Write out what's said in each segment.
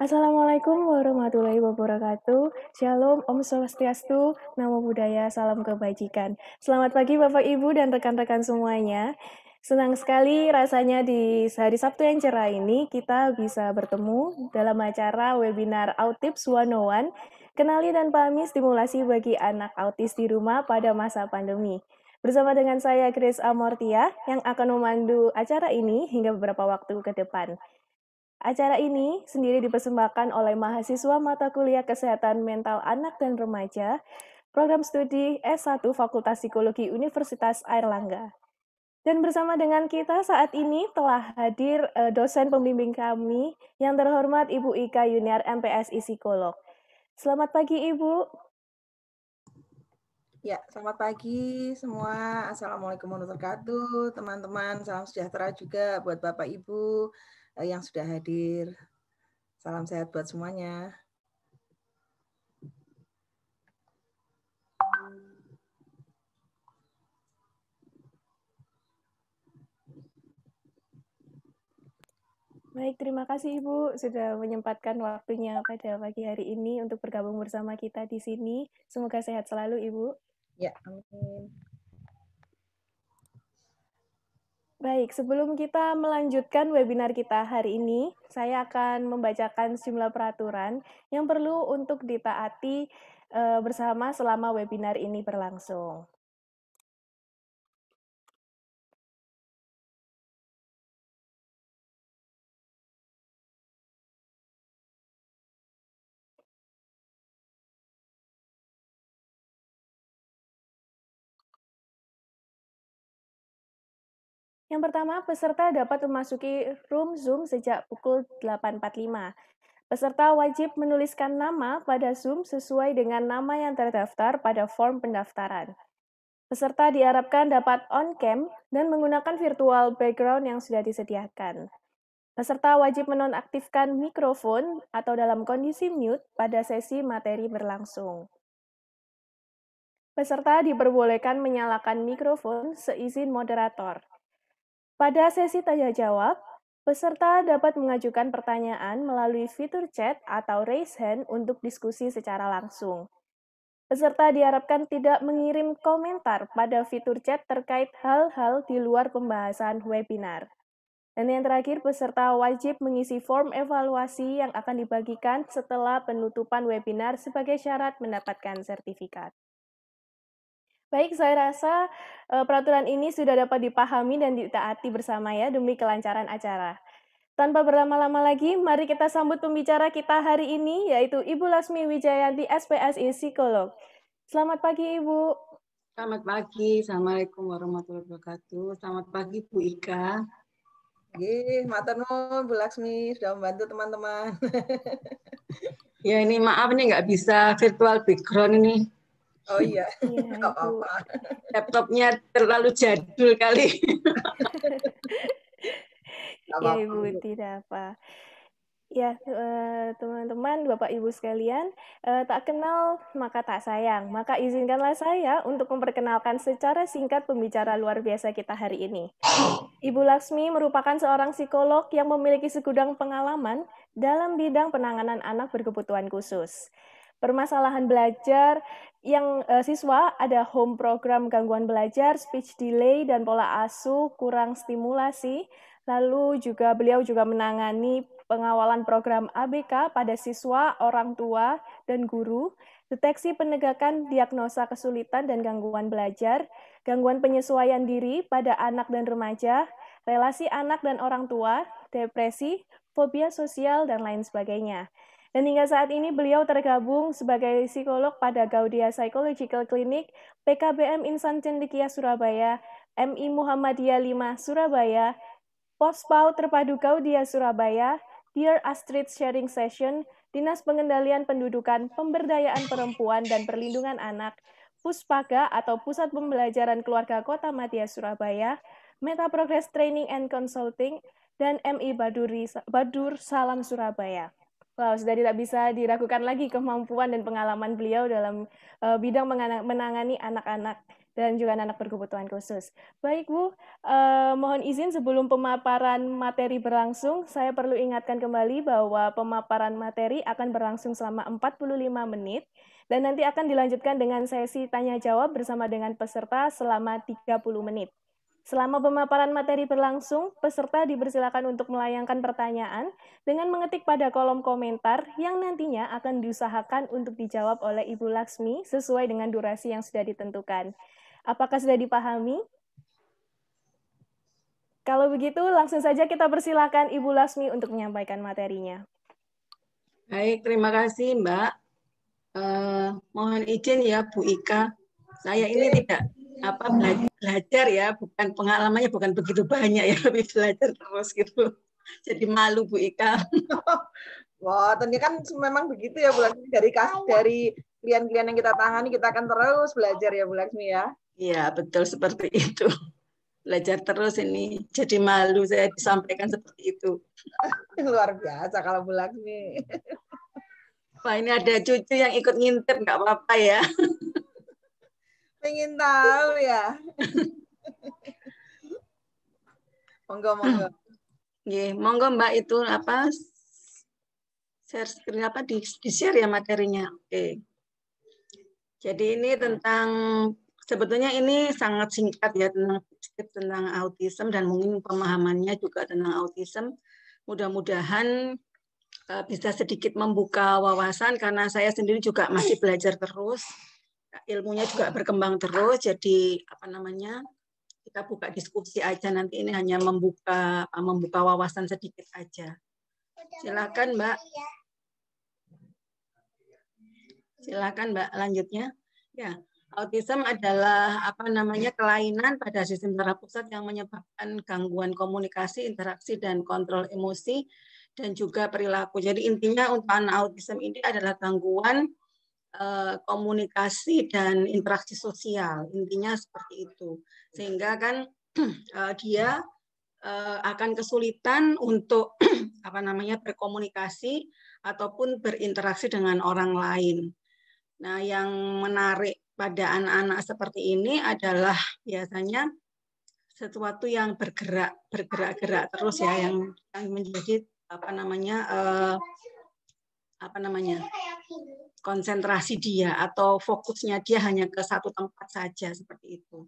Assalamualaikum warahmatullahi wabarakatuh. Shalom, Om Swastiastu, Namo Buddhaya, Salam Kebajikan. Selamat pagi Bapak Ibu dan rekan-rekan semuanya. Senang sekali rasanya di hari Sabtu yang cerah ini kita bisa bertemu dalam acara webinar Autips 101, Kenali dan Pahami Stimulasi bagi Anak Autis di Rumah pada Masa Pandemi. Bersama dengan saya Grace Amortia yang akan memandu acara ini hingga beberapa waktu ke depan. Acara ini sendiri dipersembahkan oleh mahasiswa mata kuliah Kesehatan Mental Anak dan Remaja, program studi S1 Fakultas Psikologi Universitas Airlangga. Dan bersama dengan kita saat ini telah hadir eh, dosen pembimbing kami yang terhormat Ibu Ika Yuniar MPSI Psikolog. Selamat pagi Ibu. Ya, selamat pagi semua. Assalamualaikum warahmatullahi wabarakatuh. Teman-teman, salam sejahtera juga buat Bapak Ibu Eh, yang sudah hadir. Salam sehat buat semuanya. Baik, terima kasih Ibu sudah menyempatkan waktunya pada pagi hari ini untuk bergabung bersama kita di sini. Semoga sehat selalu Ibu. Ya, amin. Baik, sebelum kita melanjutkan webinar kita hari ini, saya akan membacakan sejumlah peraturan yang perlu untuk ditaati eh, bersama selama webinar ini berlangsung. Yang pertama, peserta dapat memasuki room Zoom sejak pukul 8.45. Peserta wajib menuliskan nama pada Zoom sesuai dengan nama yang terdaftar pada form pendaftaran. Peserta diharapkan dapat on-cam dan menggunakan virtual background yang sudah disediakan. Peserta wajib menonaktifkan mikrofon atau dalam kondisi mute pada sesi materi berlangsung. Peserta diperbolehkan menyalakan mikrofon seizin moderator. Pada sesi tanya jawab, peserta dapat mengajukan pertanyaan melalui fitur chat atau raise hand untuk diskusi secara langsung. Peserta diharapkan tidak mengirim komentar pada fitur chat terkait hal-hal di luar pembahasan webinar. Dan yang terakhir, peserta wajib mengisi form evaluasi yang akan dibagikan setelah penutupan webinar sebagai syarat mendapatkan sertifikat. Baik, saya rasa peraturan ini sudah dapat dipahami dan ditaati bersama ya demi kelancaran acara. Tanpa berlama-lama lagi, mari kita sambut pembicara kita hari ini yaitu Ibu Lasmi Wijayanti SPSI Psikolog. Selamat pagi Ibu. Selamat pagi, Assalamualaikum warahmatullahi wabarakatuh. Selamat pagi Bu Ika. Ye, Materno, Bu Laksmi sudah membantu teman-teman. ya ini maaf nih nggak bisa virtual background ini Oh iya, iya nggak ya, apa-apa. Laptopnya terlalu jadul kali. ya Ibu, tidak apa. Ya, eh, teman-teman, Bapak Ibu sekalian, eh, tak kenal maka tak sayang. Maka izinkanlah saya untuk memperkenalkan secara singkat pembicara luar biasa kita hari ini. Ibu Laksmi merupakan seorang psikolog yang memiliki segudang pengalaman dalam bidang penanganan anak berkebutuhan khusus permasalahan belajar yang uh, siswa ada home program gangguan belajar, speech delay dan pola asuh kurang stimulasi. Lalu juga beliau juga menangani pengawalan program ABK pada siswa, orang tua, dan guru, deteksi penegakan diagnosa kesulitan dan gangguan belajar, gangguan penyesuaian diri pada anak dan remaja, relasi anak dan orang tua, depresi, fobia sosial, dan lain sebagainya. Dan hingga saat ini beliau tergabung sebagai psikolog pada Gaudia Psychological Clinic, PKBM Insan Cendekia Surabaya, MI Muhammadiyah 5 Surabaya, Pospau Terpadu Gaudia Surabaya, Dear Astrid Sharing Session, Dinas Pengendalian Pendudukan, Pemberdayaan Perempuan dan Perlindungan Anak, Puspaga atau Pusat Pembelajaran Keluarga Kota Matia Surabaya, Meta Progress Training and Consulting, dan MI Badur Salam Surabaya. Wow, sudah tidak bisa diragukan lagi kemampuan dan pengalaman beliau dalam uh, bidang menangani anak-anak dan juga anak berkebutuhan khusus. Baik Bu, uh, mohon izin sebelum pemaparan materi berlangsung, saya perlu ingatkan kembali bahwa pemaparan materi akan berlangsung selama 45 menit dan nanti akan dilanjutkan dengan sesi tanya jawab bersama dengan peserta selama 30 menit. Selama pemaparan materi berlangsung, peserta dipersilakan untuk melayangkan pertanyaan dengan mengetik pada kolom komentar yang nantinya akan diusahakan untuk dijawab oleh Ibu Laksmi sesuai dengan durasi yang sudah ditentukan. Apakah sudah dipahami? Kalau begitu, langsung saja kita persilakan Ibu Laksmi untuk menyampaikan materinya. Baik, terima kasih Mbak. Uh, mohon izin ya Bu Ika, saya ini tidak apa belajar, ya bukan pengalamannya bukan begitu banyak ya lebih belajar terus gitu jadi malu Bu Ika Wah, wow, tentunya kan memang begitu ya Bu Laksmi. Dari kas dari klien-klien yang kita tangani, kita akan terus belajar ya Bu Laksmi ya. Iya, betul seperti itu. Belajar terus ini. Jadi malu saya disampaikan seperti itu. Luar biasa kalau Bu Laksmi. Wah, ini ada cucu yang ikut ngintip, nggak apa-apa ya. Pengen tahu ya. monggo monggo. yeah, monggo Mbak itu apa share screen apa di, di share ya materinya. Oke. Okay. Jadi ini tentang sebetulnya ini sangat singkat ya tentang tentang autism dan mungkin pemahamannya juga tentang autism. Mudah-mudahan eh, bisa sedikit membuka wawasan karena saya sendiri juga masih belajar terus ilmunya juga berkembang terus jadi apa namanya kita buka diskusi aja nanti ini hanya membuka membuka wawasan sedikit aja silakan mbak silakan mbak lanjutnya ya autism adalah apa namanya kelainan pada sistem saraf pusat yang menyebabkan gangguan komunikasi interaksi dan kontrol emosi dan juga perilaku jadi intinya untuk anak autism ini adalah gangguan Eh, komunikasi dan interaksi sosial intinya seperti itu sehingga kan eh, dia eh, akan kesulitan untuk apa namanya berkomunikasi ataupun berinteraksi dengan orang lain nah yang menarik pada anak-anak seperti ini adalah biasanya sesuatu yang bergerak bergerak-gerak terus ya yang, yang menjadi apa namanya apa namanya konsentrasi dia atau fokusnya dia hanya ke satu tempat saja seperti itu.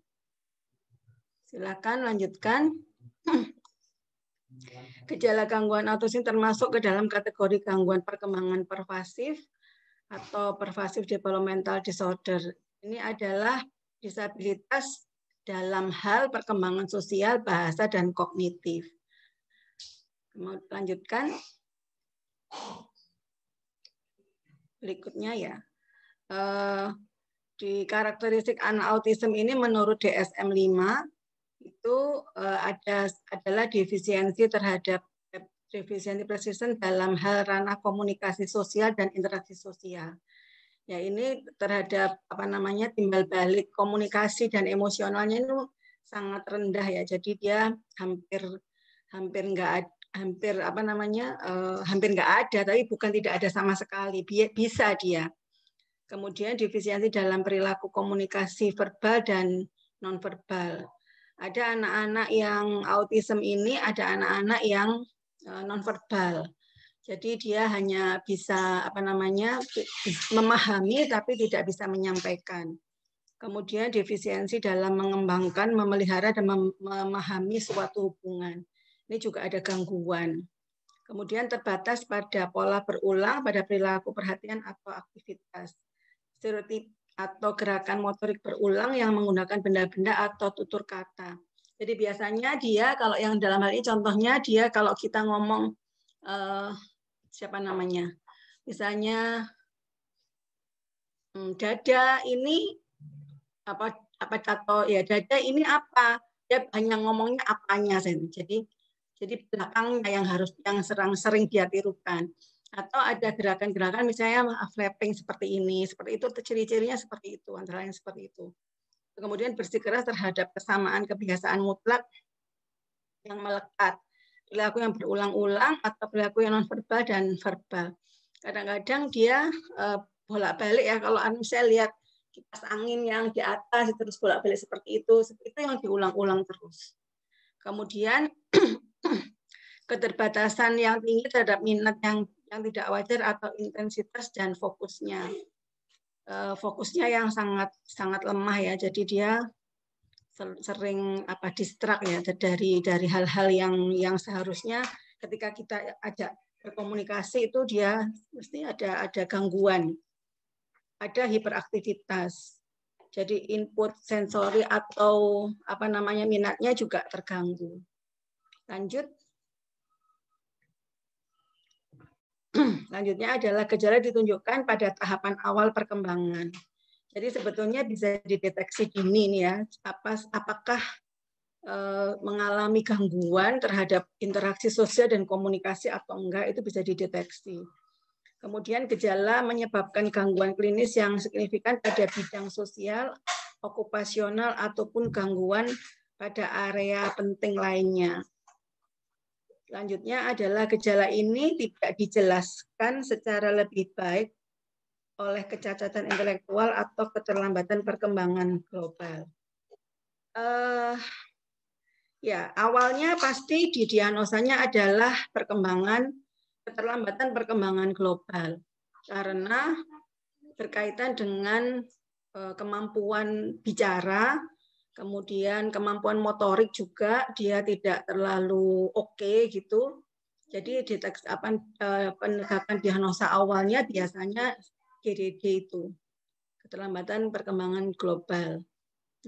Silakan lanjutkan. Gejala gangguan autosin termasuk ke dalam kategori gangguan perkembangan pervasif atau pervasif developmental disorder. Ini adalah disabilitas dalam hal perkembangan sosial, bahasa, dan kognitif. Mau lanjutkan? berikutnya ya. Eh, di karakteristik anak autism ini menurut DSM-5 itu eh, ada adalah defisiensi terhadap defisiensi persisten dalam hal ranah komunikasi sosial dan interaksi sosial. Ya ini terhadap apa namanya timbal balik komunikasi dan emosionalnya itu sangat rendah ya. Jadi dia hampir hampir nggak hampir apa namanya uh, hampir nggak ada tapi bukan tidak ada sama sekali bisa dia kemudian defisiensi dalam perilaku komunikasi verbal dan nonverbal ada anak-anak yang autism ini ada anak-anak yang uh, nonverbal jadi dia hanya bisa apa namanya memahami tapi tidak bisa menyampaikan kemudian defisiensi dalam mengembangkan, memelihara, dan memahami suatu hubungan ini juga ada gangguan. Kemudian terbatas pada pola berulang pada perilaku perhatian atau aktivitas. Stereotip atau gerakan motorik berulang yang menggunakan benda-benda atau tutur kata. Jadi biasanya dia kalau yang dalam hal ini contohnya dia kalau kita ngomong uh, siapa namanya, misalnya hmm, dada ini apa apa atau ya dada ini apa? Dia hanya ngomongnya apanya, Sen. Jadi jadi belakangnya yang harus yang serang sering dia tirukan. Atau ada gerakan-gerakan misalnya ah, flapping seperti ini, seperti itu ciri-cirinya seperti itu, antara lain seperti itu. Kemudian bersikeras terhadap kesamaan kebiasaan mutlak yang melekat, perilaku yang berulang-ulang atau perilaku yang non verbal dan verbal. Kadang-kadang dia eh, bolak-balik ya kalau anu, saya lihat kipas angin yang di atas terus bolak-balik seperti itu, seperti itu yang diulang-ulang terus. Kemudian keterbatasan yang tinggi terhadap minat yang yang tidak wajar atau intensitas dan fokusnya. Eh, fokusnya yang sangat sangat lemah ya, jadi dia sering apa distrak ya dari dari hal-hal yang yang seharusnya ketika kita ajak berkomunikasi itu dia mesti ada ada gangguan, ada hiperaktivitas. Jadi input sensori atau apa namanya minatnya juga terganggu. Lanjut Selanjutnya adalah gejala ditunjukkan pada tahapan awal perkembangan. Jadi sebetulnya bisa dideteksi dini nih ya, apa, apakah e, mengalami gangguan terhadap interaksi sosial dan komunikasi atau enggak itu bisa dideteksi. Kemudian gejala menyebabkan gangguan klinis yang signifikan pada bidang sosial, okupasional ataupun gangguan pada area penting lainnya. Selanjutnya adalah gejala ini tidak dijelaskan secara lebih baik oleh kecacatan intelektual atau keterlambatan perkembangan global. Uh, ya, awalnya pasti di adalah perkembangan keterlambatan perkembangan global karena berkaitan dengan eh, kemampuan bicara kemudian kemampuan motorik juga dia tidak terlalu oke okay, gitu. Jadi deteksi apa eh, penegakan diagnosa awalnya biasanya GDD itu keterlambatan perkembangan global.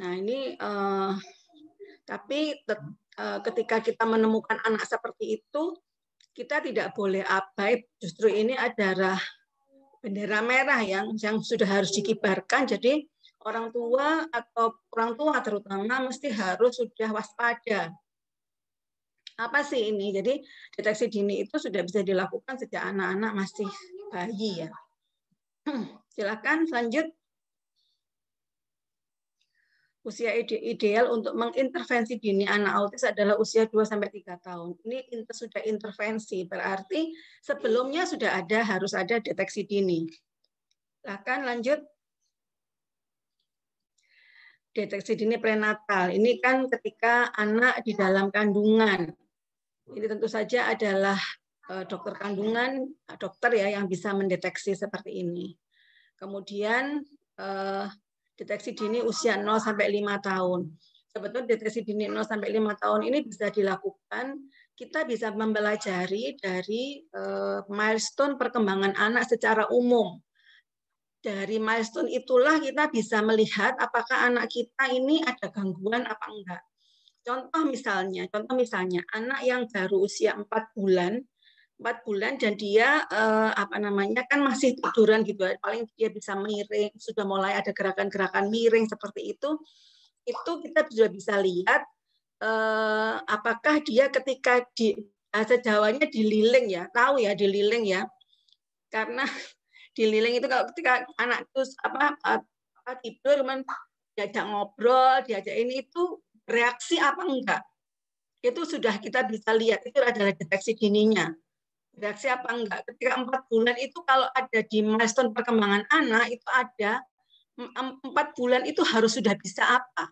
Nah ini eh, tapi eh, ketika kita menemukan anak seperti itu kita tidak boleh abai. Justru ini adalah bendera merah yang yang sudah harus dikibarkan. Jadi orang tua atau orang tua terutama mesti harus sudah waspada. Apa sih ini? Jadi deteksi dini itu sudah bisa dilakukan sejak anak-anak masih bayi ya. Hmm, silakan lanjut. Usia ide ideal untuk mengintervensi dini anak autis adalah usia 2-3 tahun. Ini inter sudah intervensi, berarti sebelumnya sudah ada, harus ada deteksi dini. Silakan lanjut deteksi dini prenatal. Ini kan ketika anak di dalam kandungan. Ini tentu saja adalah eh, dokter kandungan, eh, dokter ya yang bisa mendeteksi seperti ini. Kemudian eh, deteksi dini usia 0 sampai 5 tahun. Sebetulnya deteksi dini 0 sampai 5 tahun ini bisa dilakukan kita bisa mempelajari dari milestone perkembangan anak secara umum dari milestone itulah kita bisa melihat apakah anak kita ini ada gangguan apa enggak. Contoh misalnya, contoh misalnya anak yang baru usia 4 bulan, 4 bulan dan dia eh, apa namanya kan masih tiduran gitu. Paling dia bisa miring, sudah mulai ada gerakan-gerakan miring seperti itu. Itu kita sudah bisa lihat eh, apakah dia ketika di sejawanya dililing ya, tahu ya dililing ya. Karena dililing itu kalau ketika anak terus apa, eh, apa tidur cuman diajak ngobrol, diajak ini itu reaksi apa enggak? Itu sudah kita bisa lihat, itu adalah deteksi dininya. Reaksi apa enggak? Ketika empat bulan itu kalau ada di milestone perkembangan anak itu ada empat bulan itu harus sudah bisa apa?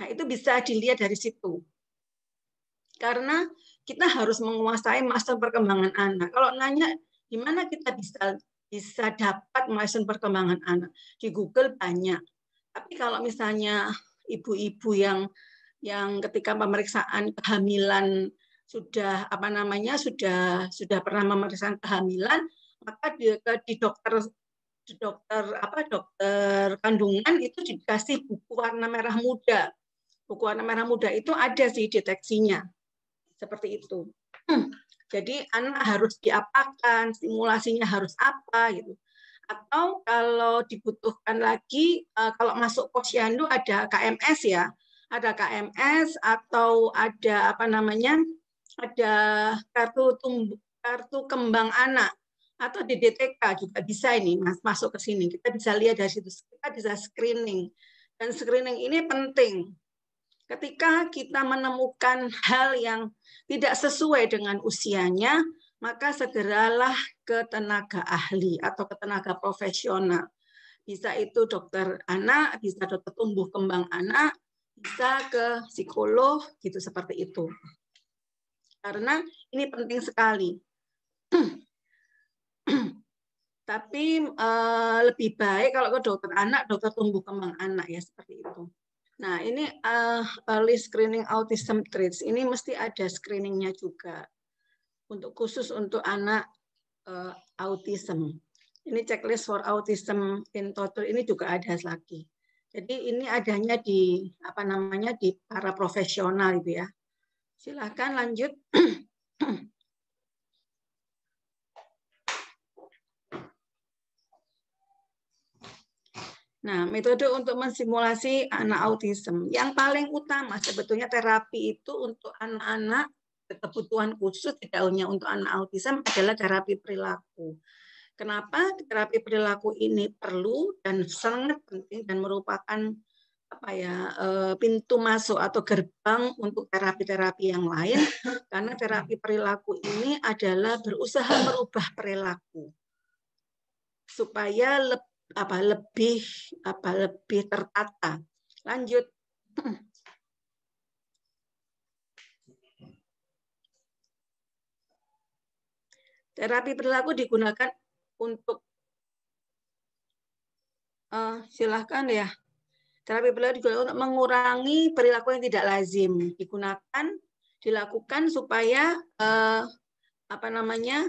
Nah itu bisa dilihat dari situ. Karena kita harus menguasai milestone perkembangan anak. Kalau nanya gimana kita bisa bisa dapat melakukan perkembangan anak. Di Google banyak. Tapi kalau misalnya ibu-ibu yang yang ketika pemeriksaan kehamilan sudah apa namanya sudah sudah pernah pemeriksaan kehamilan maka di, di dokter di dokter apa dokter kandungan itu dikasih buku warna merah muda buku warna merah muda itu ada sih deteksinya seperti itu hmm. Jadi anak harus diapakan, stimulasinya harus apa gitu. Atau kalau dibutuhkan lagi, eh, kalau masuk posyandu ada KMS ya, ada KMS atau ada apa namanya, ada kartu tumbuh, kartu kembang anak atau di DTK juga bisa ini mas masuk ke sini. Kita bisa lihat dari situ, kita bisa screening dan screening ini penting ketika kita menemukan hal yang tidak sesuai dengan usianya, maka segeralah ke tenaga ahli atau ke tenaga profesional. Bisa itu dokter anak, bisa dokter tumbuh kembang anak, bisa ke psikolog, gitu seperti itu. Karena ini penting sekali. Tapi eh, lebih baik kalau ke dokter anak, dokter tumbuh kembang anak ya seperti itu. Nah, ini uh, early screening autism traits. Ini mesti ada screeningnya juga untuk khusus untuk anak uh, autism. Ini checklist for autism in total ini juga ada lagi. Jadi ini adanya di apa namanya di para profesional itu ya. Silahkan lanjut. Nah, metode untuk mensimulasi anak autism. Yang paling utama sebetulnya terapi itu untuk anak-anak kebutuhan khusus, tidak hanya untuk anak autism, adalah terapi perilaku. Kenapa terapi perilaku ini perlu dan sangat penting dan merupakan apa ya eh, pintu masuk atau gerbang untuk terapi-terapi yang lain karena terapi perilaku ini adalah berusaha merubah perilaku supaya lebih apa lebih apa lebih tertata. Lanjut. Terapi perilaku digunakan untuk uh, silahkan ya. Terapi perilaku digunakan untuk mengurangi perilaku yang tidak lazim. Digunakan, dilakukan supaya uh, apa namanya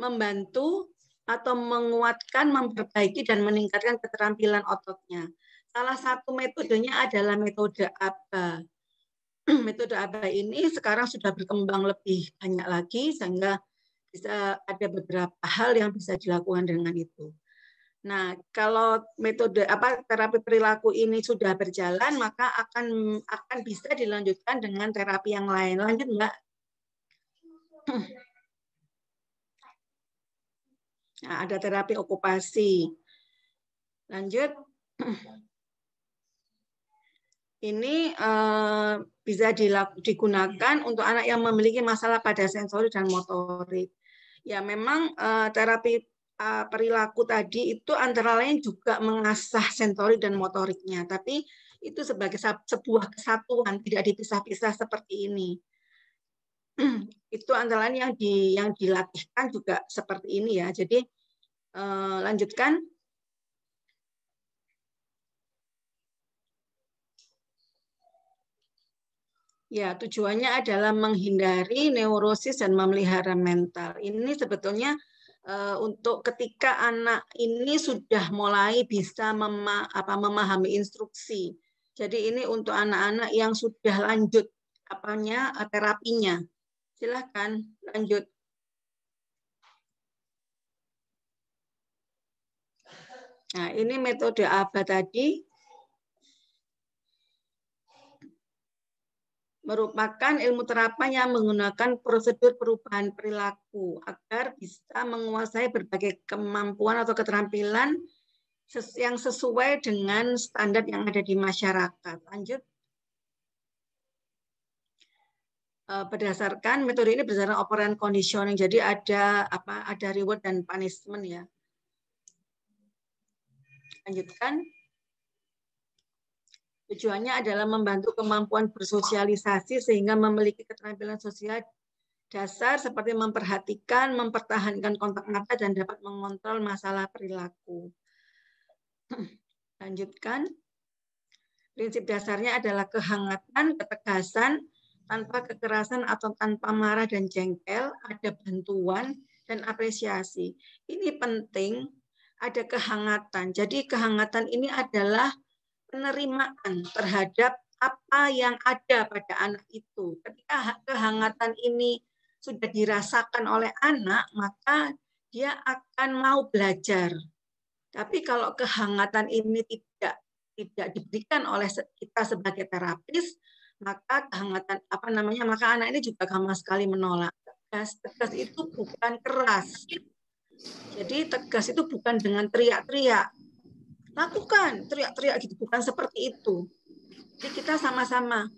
membantu atau menguatkan, memperbaiki, dan meningkatkan keterampilan ototnya. Salah satu metodenya adalah metode ABA. metode ABA ini sekarang sudah berkembang lebih banyak lagi, sehingga bisa ada beberapa hal yang bisa dilakukan dengan itu. Nah, kalau metode apa terapi perilaku ini sudah berjalan, maka akan akan bisa dilanjutkan dengan terapi yang lain. Lanjut, Mbak. Nah, ada terapi okupasi. Lanjut. Ini uh, bisa digunakan untuk anak yang memiliki masalah pada sensori dan motorik. Ya, memang uh, terapi uh, perilaku tadi itu antara lain juga mengasah sensori dan motoriknya, tapi itu sebagai sebuah kesatuan, tidak dipisah-pisah seperti ini. itu antara lain yang di yang dilatihkan juga seperti ini ya. Jadi eh, lanjutkan Ya, tujuannya adalah menghindari neurosis dan memelihara mental. Ini sebetulnya uh, untuk ketika anak ini sudah mulai bisa mema apa, memahami instruksi. Jadi ini untuk anak-anak yang sudah lanjut apanya terapinya. Silahkan lanjut. Nah, ini metode apa tadi merupakan ilmu terapan yang menggunakan prosedur perubahan perilaku agar bisa menguasai berbagai kemampuan atau keterampilan yang sesuai dengan standar yang ada di masyarakat. Lanjut. Eh, berdasarkan metode ini berdasarkan operan conditioning. Jadi ada apa? Ada reward dan punishment ya. Lanjutkan. Tujuannya adalah membantu kemampuan bersosialisasi sehingga memiliki keterampilan sosial dasar seperti memperhatikan, mempertahankan kontak mata dan dapat mengontrol masalah perilaku. Lanjutkan. Prinsip dasarnya adalah kehangatan, ketegasan, tanpa kekerasan atau tanpa marah dan jengkel, ada bantuan dan apresiasi. Ini penting, ada kehangatan. Jadi kehangatan ini adalah penerimaan terhadap apa yang ada pada anak itu. Ketika kehangatan ini sudah dirasakan oleh anak, maka dia akan mau belajar. Tapi kalau kehangatan ini tidak tidak diberikan oleh kita sebagai terapis, maka kehangatan apa namanya maka anak ini juga gampang sekali menolak tegas tegas itu bukan keras jadi tegas itu bukan dengan teriak-teriak lakukan teriak-teriak gitu bukan seperti itu jadi kita sama-sama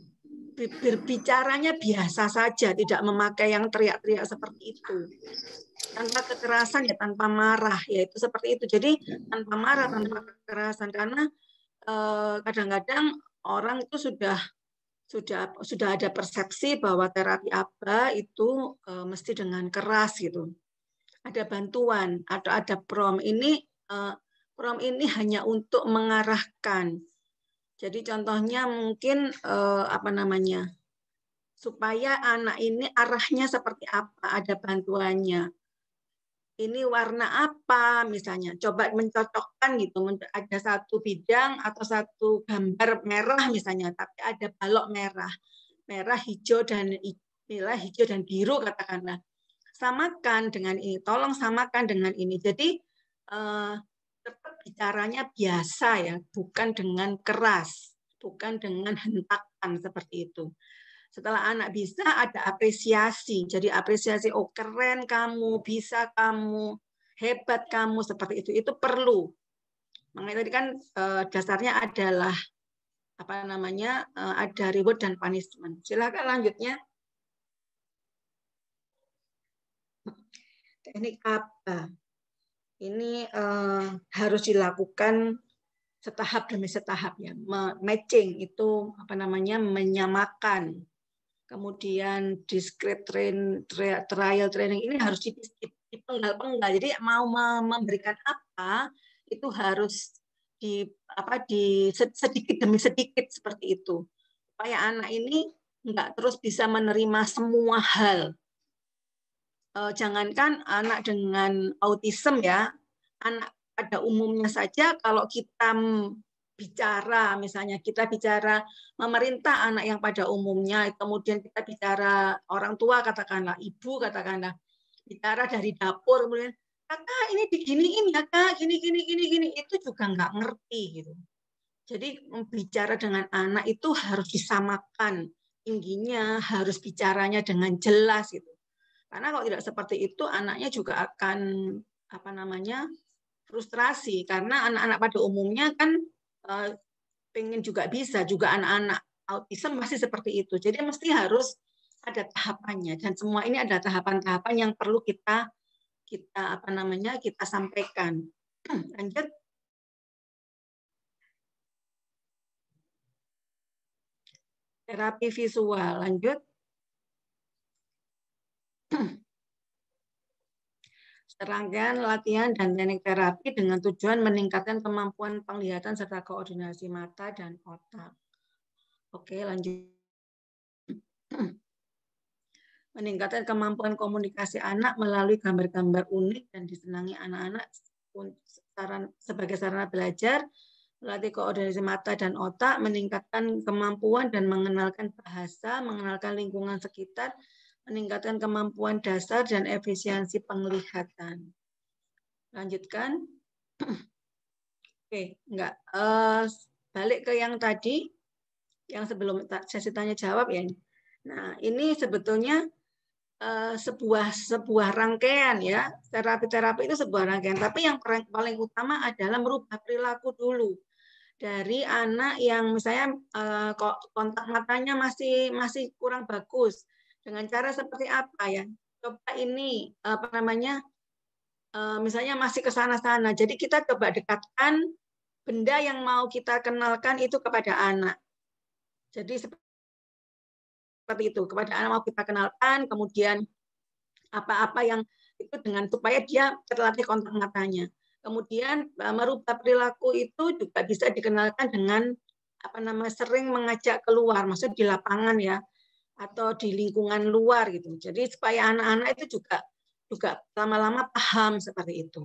berbicaranya biasa saja, tidak memakai yang teriak-teriak seperti itu. Tanpa kekerasan ya tanpa marah, ya itu seperti itu. Jadi tanpa marah, tanpa kekerasan karena eh, kadang-kadang eh, orang itu sudah sudah sudah ada persepsi bahwa terapi apa itu e, mesti dengan keras gitu. Ada bantuan atau ada prom ini e, prom ini hanya untuk mengarahkan. Jadi contohnya mungkin e, apa namanya? supaya anak ini arahnya seperti apa, ada bantuannya ini warna apa misalnya coba mencocokkan gitu ada satu bidang atau satu gambar merah misalnya tapi ada balok merah merah hijau dan merah hijau dan biru katakanlah samakan dengan ini tolong samakan dengan ini jadi eh, tetap bicaranya biasa ya bukan dengan keras bukan dengan hentakan seperti itu setelah anak bisa, ada apresiasi. Jadi apresiasi, oh keren kamu, bisa kamu, hebat kamu, seperti itu. Itu perlu. Makanya tadi kan eh, dasarnya adalah apa namanya eh, ada reward dan punishment. silahkan lanjutnya. Teknik apa? Ini uh, harus dilakukan setahap demi setahap ya. Matching itu apa namanya menyamakan kemudian discrete train, trial training ini harus dipenggal-penggal. Jadi mau memberikan apa itu harus di apa di sedikit demi sedikit seperti itu supaya anak ini nggak terus bisa menerima semua hal. E, jangankan anak dengan autism ya, anak pada umumnya saja kalau kita bicara misalnya kita bicara memerintah anak yang pada umumnya kemudian kita bicara orang tua katakanlah ibu katakanlah bicara dari dapur kemudian kakak ini diginiin ya kak gini gini gini gini itu juga nggak ngerti gitu jadi bicara dengan anak itu harus disamakan tingginya harus bicaranya dengan jelas gitu karena kalau tidak seperti itu anaknya juga akan apa namanya frustrasi karena anak-anak pada umumnya kan Eh, pengen juga bisa juga anak-anak autism masih seperti itu. Jadi mesti harus ada tahapannya dan semua ini ada tahapan-tahapan yang perlu kita kita apa namanya kita sampaikan. Lanjut. Terapi visual lanjut. rangkaian latihan dan teknik terapi dengan tujuan meningkatkan kemampuan penglihatan serta koordinasi mata dan otak. Oke, lanjut. Meningkatkan kemampuan komunikasi anak melalui gambar-gambar unik dan disenangi anak-anak sebagai sarana belajar, melatih koordinasi mata dan otak, meningkatkan kemampuan dan mengenalkan bahasa, mengenalkan lingkungan sekitar, meningkatkan kemampuan dasar dan efisiensi penglihatan. Lanjutkan. Oke, enggak. Uh, balik ke yang tadi, yang sebelum sesi tanya jawab ya. Nah, ini sebetulnya uh, sebuah sebuah rangkaian ya. Terapi-terapi itu sebuah rangkaian, tapi yang paling utama adalah merubah perilaku dulu dari anak yang misalnya uh, kontak matanya masih masih kurang bagus dengan cara seperti apa ya? Coba ini eh, apa namanya? Eh, misalnya masih ke sana-sana. Jadi kita coba dekatkan benda yang mau kita kenalkan itu kepada anak. Jadi seperti itu kepada anak mau kita kenalkan, kemudian apa-apa yang itu dengan supaya dia terlatih kontak matanya. Kemudian eh, merubah perilaku itu juga bisa dikenalkan dengan apa nama sering mengajak keluar, maksud di lapangan ya atau di lingkungan luar gitu. Jadi supaya anak-anak itu juga juga lama-lama paham seperti itu.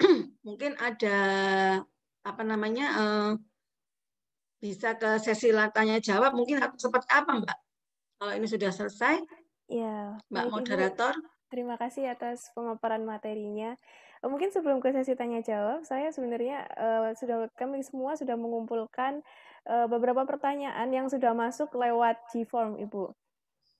Mungkin ada apa namanya eh, bisa ke sesi tanya jawab mungkin aku seperti apa Mbak? Kalau ini sudah selesai, ya, Mbak moderator. terima kasih atas pemaparan materinya. Eh, mungkin sebelum ke sesi tanya jawab, saya sebenarnya uh, sudah kami semua sudah mengumpulkan Eh, beberapa pertanyaan yang sudah masuk lewat G-Form, Ibu.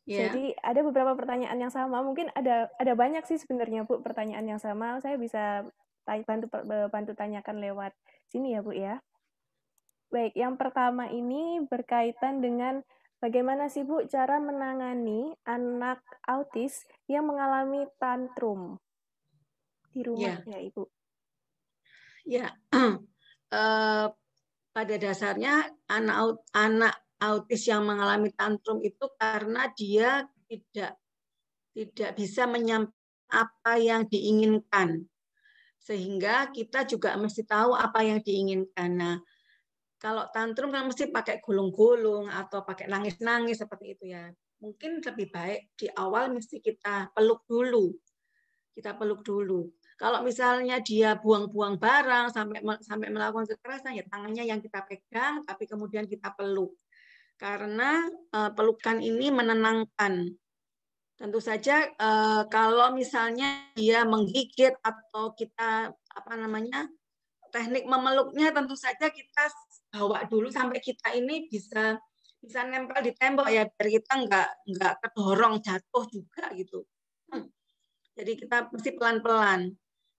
Yeah. Jadi ada beberapa pertanyaan yang sama, mungkin ada ada banyak sih sebenarnya Bu pertanyaan yang sama. Saya bisa bantu bantu tanyakan lewat sini ya Bu ya. Baik, yang pertama ini berkaitan dengan bagaimana sih Bu cara menangani anak autis yang mengalami tantrum di rumah yeah. ya Ibu. Ya, yeah. Eh, uh, pada dasarnya anak anak autis yang mengalami tantrum itu karena dia tidak tidak bisa menyampaikan apa yang diinginkan. Sehingga kita juga mesti tahu apa yang diinginkan. Nah, kalau tantrum kan mesti pakai gulung-gulung atau pakai nangis-nangis seperti itu ya. Mungkin lebih baik di awal mesti kita peluk dulu. Kita peluk dulu kalau misalnya dia buang-buang barang sampai sampai melakukan kekerasan, ya tangannya yang kita pegang, tapi kemudian kita peluk. Karena uh, pelukan ini menenangkan. Tentu saja uh, kalau misalnya dia menggigit atau kita apa namanya teknik memeluknya, tentu saja kita bawa dulu sampai kita ini bisa bisa nempel di tembok ya biar kita nggak nggak kedorong jatuh juga gitu. Hmm. Jadi kita mesti pelan-pelan.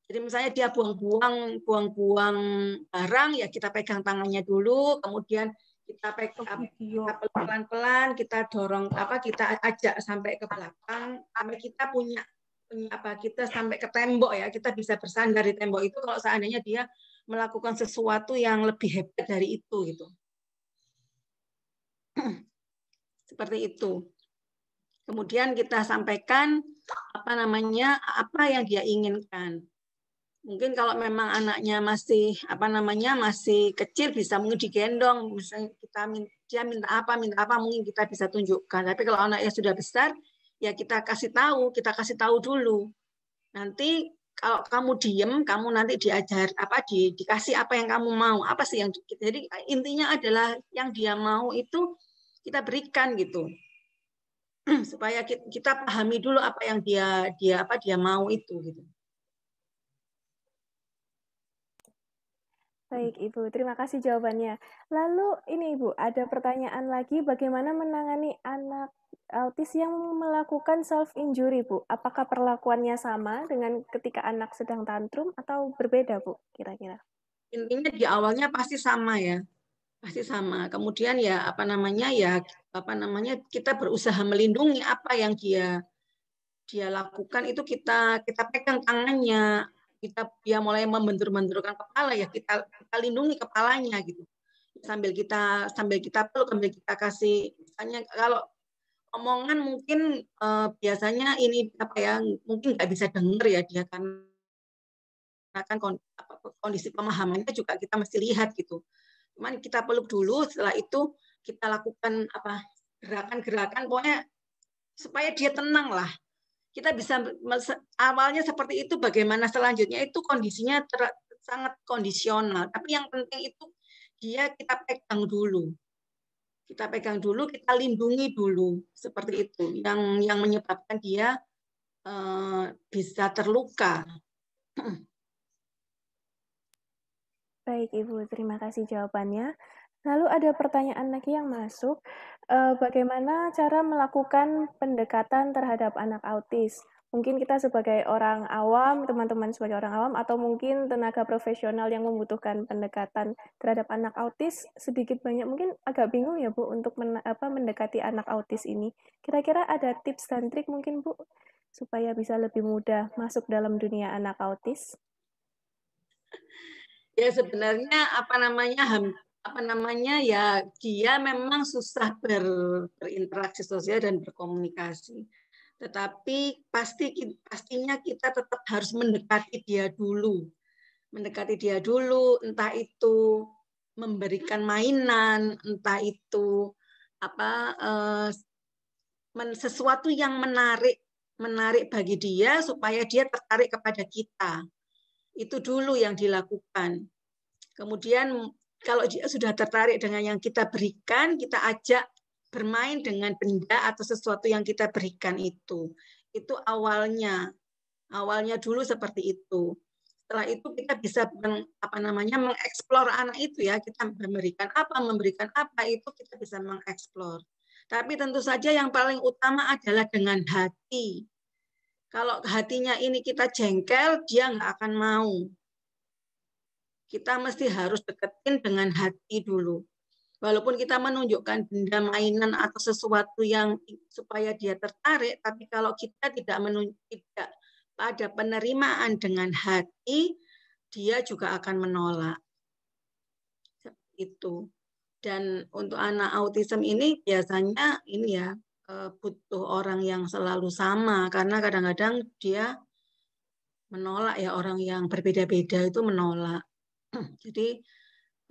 Jadi misalnya dia buang-buang, buang-buang barang, ya kita pegang tangannya dulu, kemudian kita pegang pelan-pelan, kita dorong apa, kita ajak sampai ke belakang, sampai kita punya, punya apa kita sampai ke tembok ya, kita bisa bersandar di tembok itu kalau seandainya dia melakukan sesuatu yang lebih hebat dari itu gitu. Seperti itu. Kemudian kita sampaikan apa namanya apa yang dia inginkan mungkin kalau memang anaknya masih apa namanya masih kecil bisa mungkin digendong misalnya kita dia minta apa minta apa mungkin kita bisa tunjukkan tapi kalau anaknya sudah besar ya kita kasih tahu kita kasih tahu dulu nanti kalau kamu diem kamu nanti diajar apa di, dikasih apa yang kamu mau apa sih yang jadi intinya adalah yang dia mau itu kita berikan gitu supaya kita, kita pahami dulu apa yang dia dia apa dia mau itu gitu Baik, Ibu. Terima kasih jawabannya. Lalu ini Ibu, ada pertanyaan lagi bagaimana menangani anak autis yang melakukan self injury, Bu? Apakah perlakuannya sama dengan ketika anak sedang tantrum atau berbeda, Bu? Kira-kira. Intinya di awalnya pasti sama ya. Pasti sama. Kemudian ya apa namanya ya apa namanya kita berusaha melindungi apa yang dia dia lakukan itu kita kita pegang tangannya kita dia ya mulai membentur-benturkan kepala ya kita kita lindungi kepalanya gitu sambil kita sambil kita perlu sambil kita kasih misalnya kalau omongan mungkin uh, biasanya ini apa ya mungkin nggak bisa dengar ya dia kan akan kondisi pemahamannya juga kita mesti lihat gitu cuman kita perlu dulu setelah itu kita lakukan apa gerakan-gerakan pokoknya supaya dia tenang lah kita bisa awalnya seperti itu bagaimana selanjutnya itu kondisinya ter, sangat kondisional tapi yang penting itu dia kita pegang dulu kita pegang dulu kita lindungi dulu seperti itu yang yang menyebabkan dia uh, bisa terluka baik ibu terima kasih jawabannya Lalu ada pertanyaan lagi yang masuk, eh, bagaimana cara melakukan pendekatan terhadap anak autis? Mungkin kita sebagai orang awam, teman-teman sebagai orang awam, atau mungkin tenaga profesional yang membutuhkan pendekatan terhadap anak autis, sedikit banyak mungkin agak bingung ya Bu untuk men apa, mendekati anak autis ini. Kira-kira ada tips dan trik mungkin Bu supaya bisa lebih mudah masuk dalam dunia anak autis? Ya sebenarnya apa namanya apa namanya ya dia memang susah ber, berinteraksi sosial dan berkomunikasi. Tetapi pasti pastinya kita tetap harus mendekati dia dulu. Mendekati dia dulu, entah itu memberikan mainan, entah itu apa eh, sesuatu yang menarik menarik bagi dia supaya dia tertarik kepada kita. Itu dulu yang dilakukan. Kemudian kalau dia sudah tertarik dengan yang kita berikan, kita ajak bermain dengan benda atau sesuatu yang kita berikan itu. Itu awalnya. Awalnya dulu seperti itu. Setelah itu kita bisa meng, apa namanya mengeksplor anak itu ya. Kita memberikan apa, memberikan apa itu kita bisa mengeksplor. Tapi tentu saja yang paling utama adalah dengan hati. Kalau hatinya ini kita jengkel, dia nggak akan mau kita mesti harus deketin dengan hati dulu. Walaupun kita menunjukkan benda mainan atau sesuatu yang supaya dia tertarik, tapi kalau kita tidak menunjuk, tidak pada penerimaan dengan hati, dia juga akan menolak. itu. Dan untuk anak autism ini biasanya ini ya eh, butuh orang yang selalu sama karena kadang-kadang dia menolak ya orang yang berbeda-beda itu menolak Jadi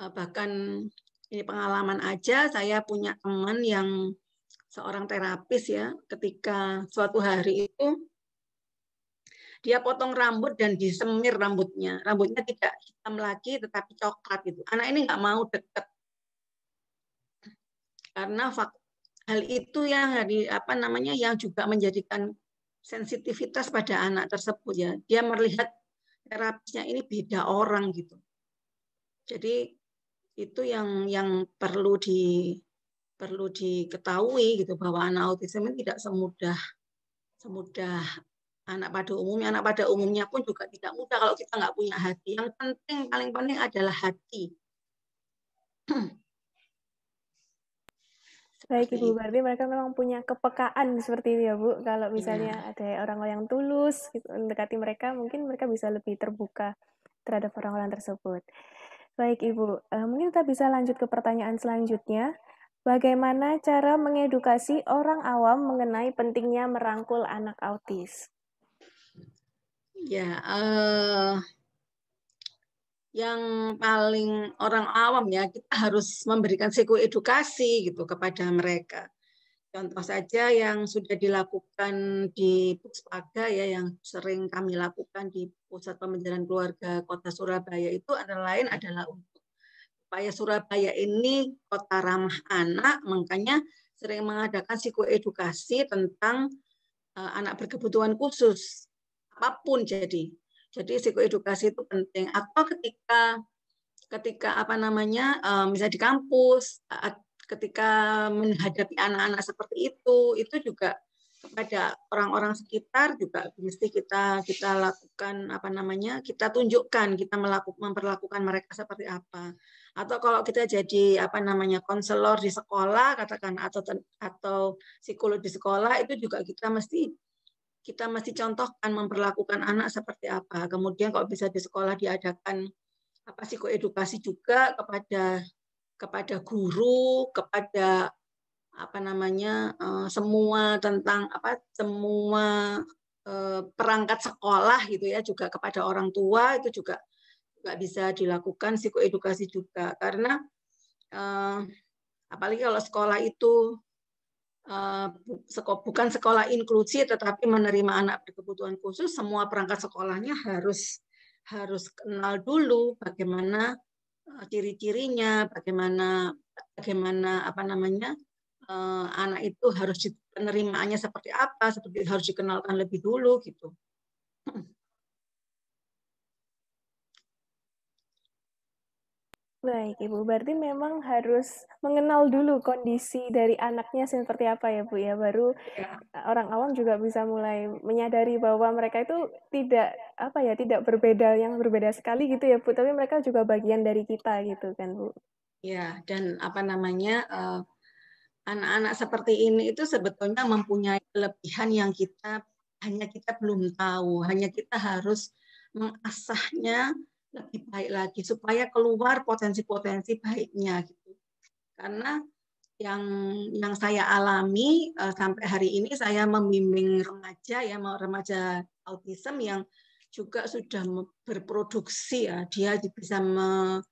eh, bahkan ini pengalaman aja saya punya teman yang seorang terapis ya ketika suatu hari itu dia potong rambut dan disemir rambutnya rambutnya tidak hitam lagi tetapi coklat itu anak ini nggak mau deket karena hal itu yang hari apa namanya yang juga menjadikan sensitivitas pada anak tersebut ya dia melihat terapisnya ini beda orang gitu jadi itu yang yang perlu di perlu diketahui gitu bahwa anak autism ini tidak semudah semudah anak pada umumnya anak pada umumnya pun juga tidak mudah kalau kita nggak punya hati yang penting paling penting adalah hati Baik Ibu Barbie, mereka memang punya kepekaan seperti itu ya Bu. Kalau iya. misalnya ya. ada orang-orang yang tulus gitu, mendekati mereka, mungkin mereka bisa lebih terbuka terhadap orang-orang tersebut. Baik Ibu, uh, mungkin kita bisa lanjut ke pertanyaan selanjutnya. Bagaimana cara mengedukasi orang awam mengenai pentingnya merangkul anak autis? Ya, uh, yang paling orang awam ya kita harus memberikan psikoedukasi gitu kepada mereka. Contoh saja yang sudah dilakukan di Puspaga ya yang sering kami lakukan di Pusat pemenjaran Keluarga Kota Surabaya itu antara lain adalah untuk supaya Surabaya ini kota ramah anak, makanya sering mengadakan psikoedukasi tentang eh, anak berkebutuhan khusus apapun jadi. Jadi psikoedukasi itu penting atau ketika ketika apa namanya eh, misalnya di kampus ketika menghadapi anak-anak seperti itu itu juga kepada orang-orang sekitar juga mesti kita kita lakukan apa namanya kita tunjukkan kita melakukan memperlakukan mereka seperti apa atau kalau kita jadi apa namanya konselor di sekolah katakan atau atau psikolog di sekolah itu juga kita mesti kita mesti contohkan memperlakukan anak seperti apa kemudian kalau bisa di sekolah diadakan apa psikoedukasi juga kepada kepada guru, kepada apa namanya eh, semua tentang apa semua eh, perangkat sekolah gitu ya juga kepada orang tua itu juga nggak bisa dilakukan psikoedukasi juga karena eh, apalagi kalau sekolah itu bukan sekolah inklusi tetapi menerima anak berkebutuhan khusus semua perangkat sekolahnya harus harus kenal dulu bagaimana Eh, ciri-cirinya, bagaimana bagaimana apa namanya eh, anak itu harus penerimaannya seperti apa, seperti harus dikenalkan lebih dulu gitu. Hmm. Baik, Ibu. Berarti memang harus mengenal dulu kondisi dari anaknya seperti apa ya, Bu ya. Baru ya. orang awam juga bisa mulai menyadari bahwa mereka itu tidak apa ya, tidak berbeda yang berbeda sekali gitu ya, Bu. Tapi mereka juga bagian dari kita gitu kan, Bu. Ya, dan apa namanya anak eh, anak-anak seperti ini itu sebetulnya mempunyai kelebihan yang kita hanya kita belum tahu, hanya kita harus mengasahnya lebih baik lagi supaya keluar potensi-potensi baiknya gitu. Karena yang yang saya alami uh, sampai hari ini saya membimbing remaja ya remaja autism yang juga sudah berproduksi ya dia bisa me,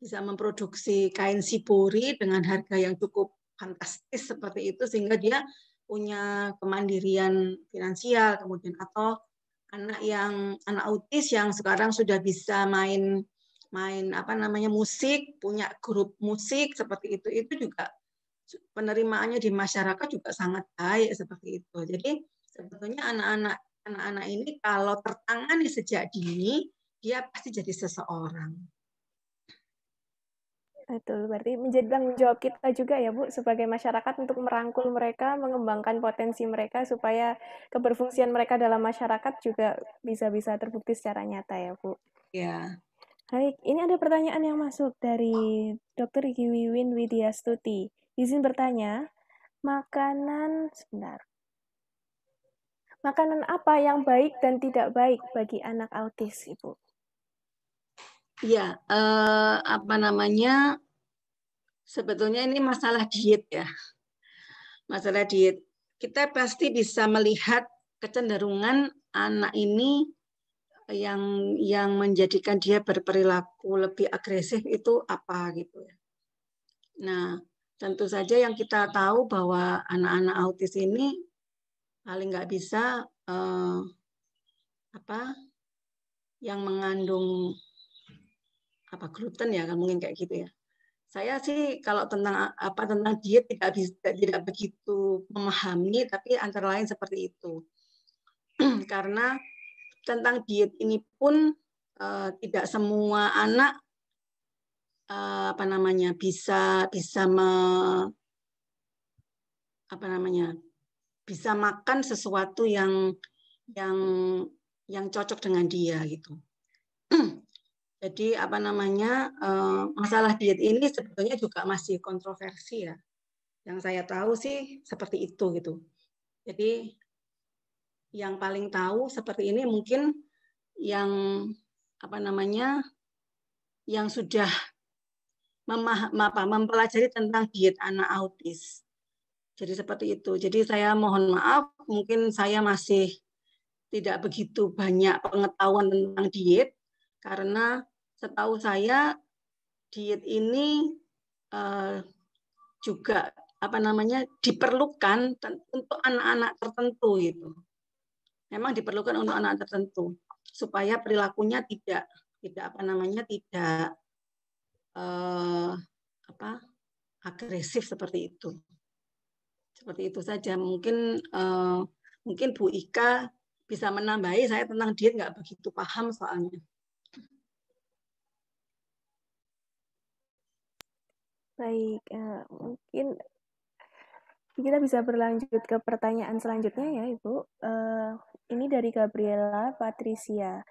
bisa memproduksi kain sipori dengan harga yang cukup fantastis seperti itu sehingga dia punya kemandirian finansial kemudian atau anak yang anak autis yang sekarang sudah bisa main main apa namanya musik, punya grup musik seperti itu itu juga penerimaannya di masyarakat juga sangat baik seperti itu. Jadi sebetulnya anak-anak anak-anak ini kalau tertangani sejak dini dia pasti jadi seseorang. Betul, berarti menjadi tanggung jawab kita juga ya Bu sebagai masyarakat untuk merangkul mereka, mengembangkan potensi mereka supaya keberfungsian mereka dalam masyarakat juga bisa-bisa terbukti secara nyata ya Bu. Ya. Baik, ini ada pertanyaan yang masuk dari Dr. Wiwin Widya Stuti. Izin bertanya, makanan sebentar. Makanan apa yang baik dan tidak baik bagi anak autis, Ibu? Ya, eh, apa namanya? Sebetulnya ini masalah diet ya. Masalah diet. Kita pasti bisa melihat kecenderungan anak ini yang yang menjadikan dia berperilaku lebih agresif itu apa gitu ya. Nah, tentu saja yang kita tahu bahwa anak-anak autis ini paling nggak bisa eh, apa yang mengandung apa gluten ya kan mungkin kayak gitu ya saya sih kalau tentang apa tentang diet tidak bisa tidak begitu memahami tapi antara lain seperti itu karena tentang diet ini pun uh, tidak semua anak uh, apa namanya bisa bisa me, apa namanya bisa makan sesuatu yang yang yang cocok dengan dia gitu Jadi apa namanya eh, masalah diet ini sebetulnya juga masih kontroversi ya. Yang saya tahu sih seperti itu gitu. Jadi yang paling tahu seperti ini mungkin yang apa namanya yang sudah apa, mempelajari tentang diet anak autis. Jadi seperti itu. Jadi saya mohon maaf mungkin saya masih tidak begitu banyak pengetahuan tentang diet karena setahu saya diet ini uh, juga apa namanya diperlukan untuk anak-anak tertentu gitu. Memang diperlukan untuk anak tertentu supaya perilakunya tidak tidak apa namanya tidak uh, apa agresif seperti itu. Seperti itu saja mungkin uh, mungkin Bu Ika bisa menambahi saya tentang diet nggak begitu paham soalnya. Baik, uh, mungkin kita bisa berlanjut ke pertanyaan selanjutnya ya Ibu. Uh, ini dari Gabriela Patricia.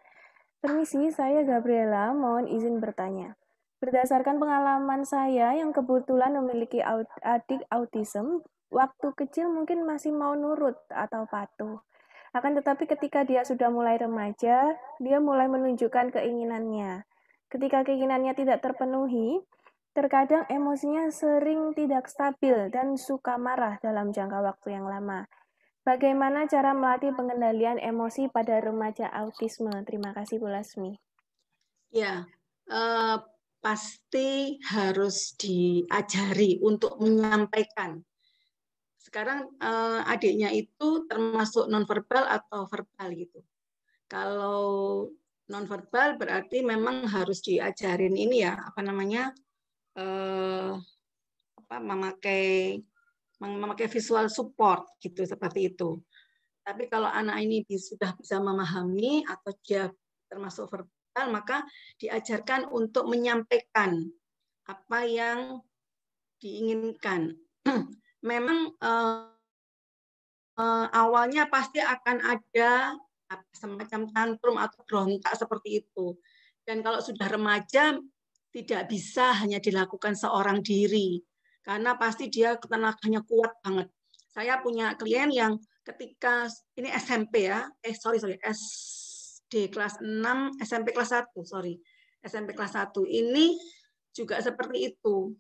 Permisi, saya Gabriela, mohon izin bertanya. Berdasarkan pengalaman saya yang kebetulan memiliki adik autism, waktu kecil mungkin masih mau nurut atau patuh. Akan tetapi ketika dia sudah mulai remaja, dia mulai menunjukkan keinginannya. Ketika keinginannya tidak terpenuhi, Terkadang emosinya sering tidak stabil dan suka marah dalam jangka waktu yang lama. Bagaimana cara melatih pengendalian emosi pada remaja autisme? Terima kasih Bu Lasmi. Ya, eh, pasti harus diajari untuk menyampaikan. Sekarang eh, adiknya itu termasuk nonverbal atau verbal gitu. Kalau nonverbal berarti memang harus diajarin ini ya, apa namanya? eh, apa, memakai memakai visual support gitu seperti itu. Tapi kalau anak ini sudah bisa memahami atau dia termasuk verbal, maka diajarkan untuk menyampaikan apa yang diinginkan. Memang eh, eh, awalnya pasti akan ada semacam tantrum atau berontak seperti itu. Dan kalau sudah remaja, tidak bisa hanya dilakukan seorang diri karena pasti dia tenaganya kuat banget. Saya punya klien yang ketika ini SMP ya, eh sorry sorry SD kelas 6, SMP kelas 1, sorry. SMP kelas 1 ini juga seperti itu.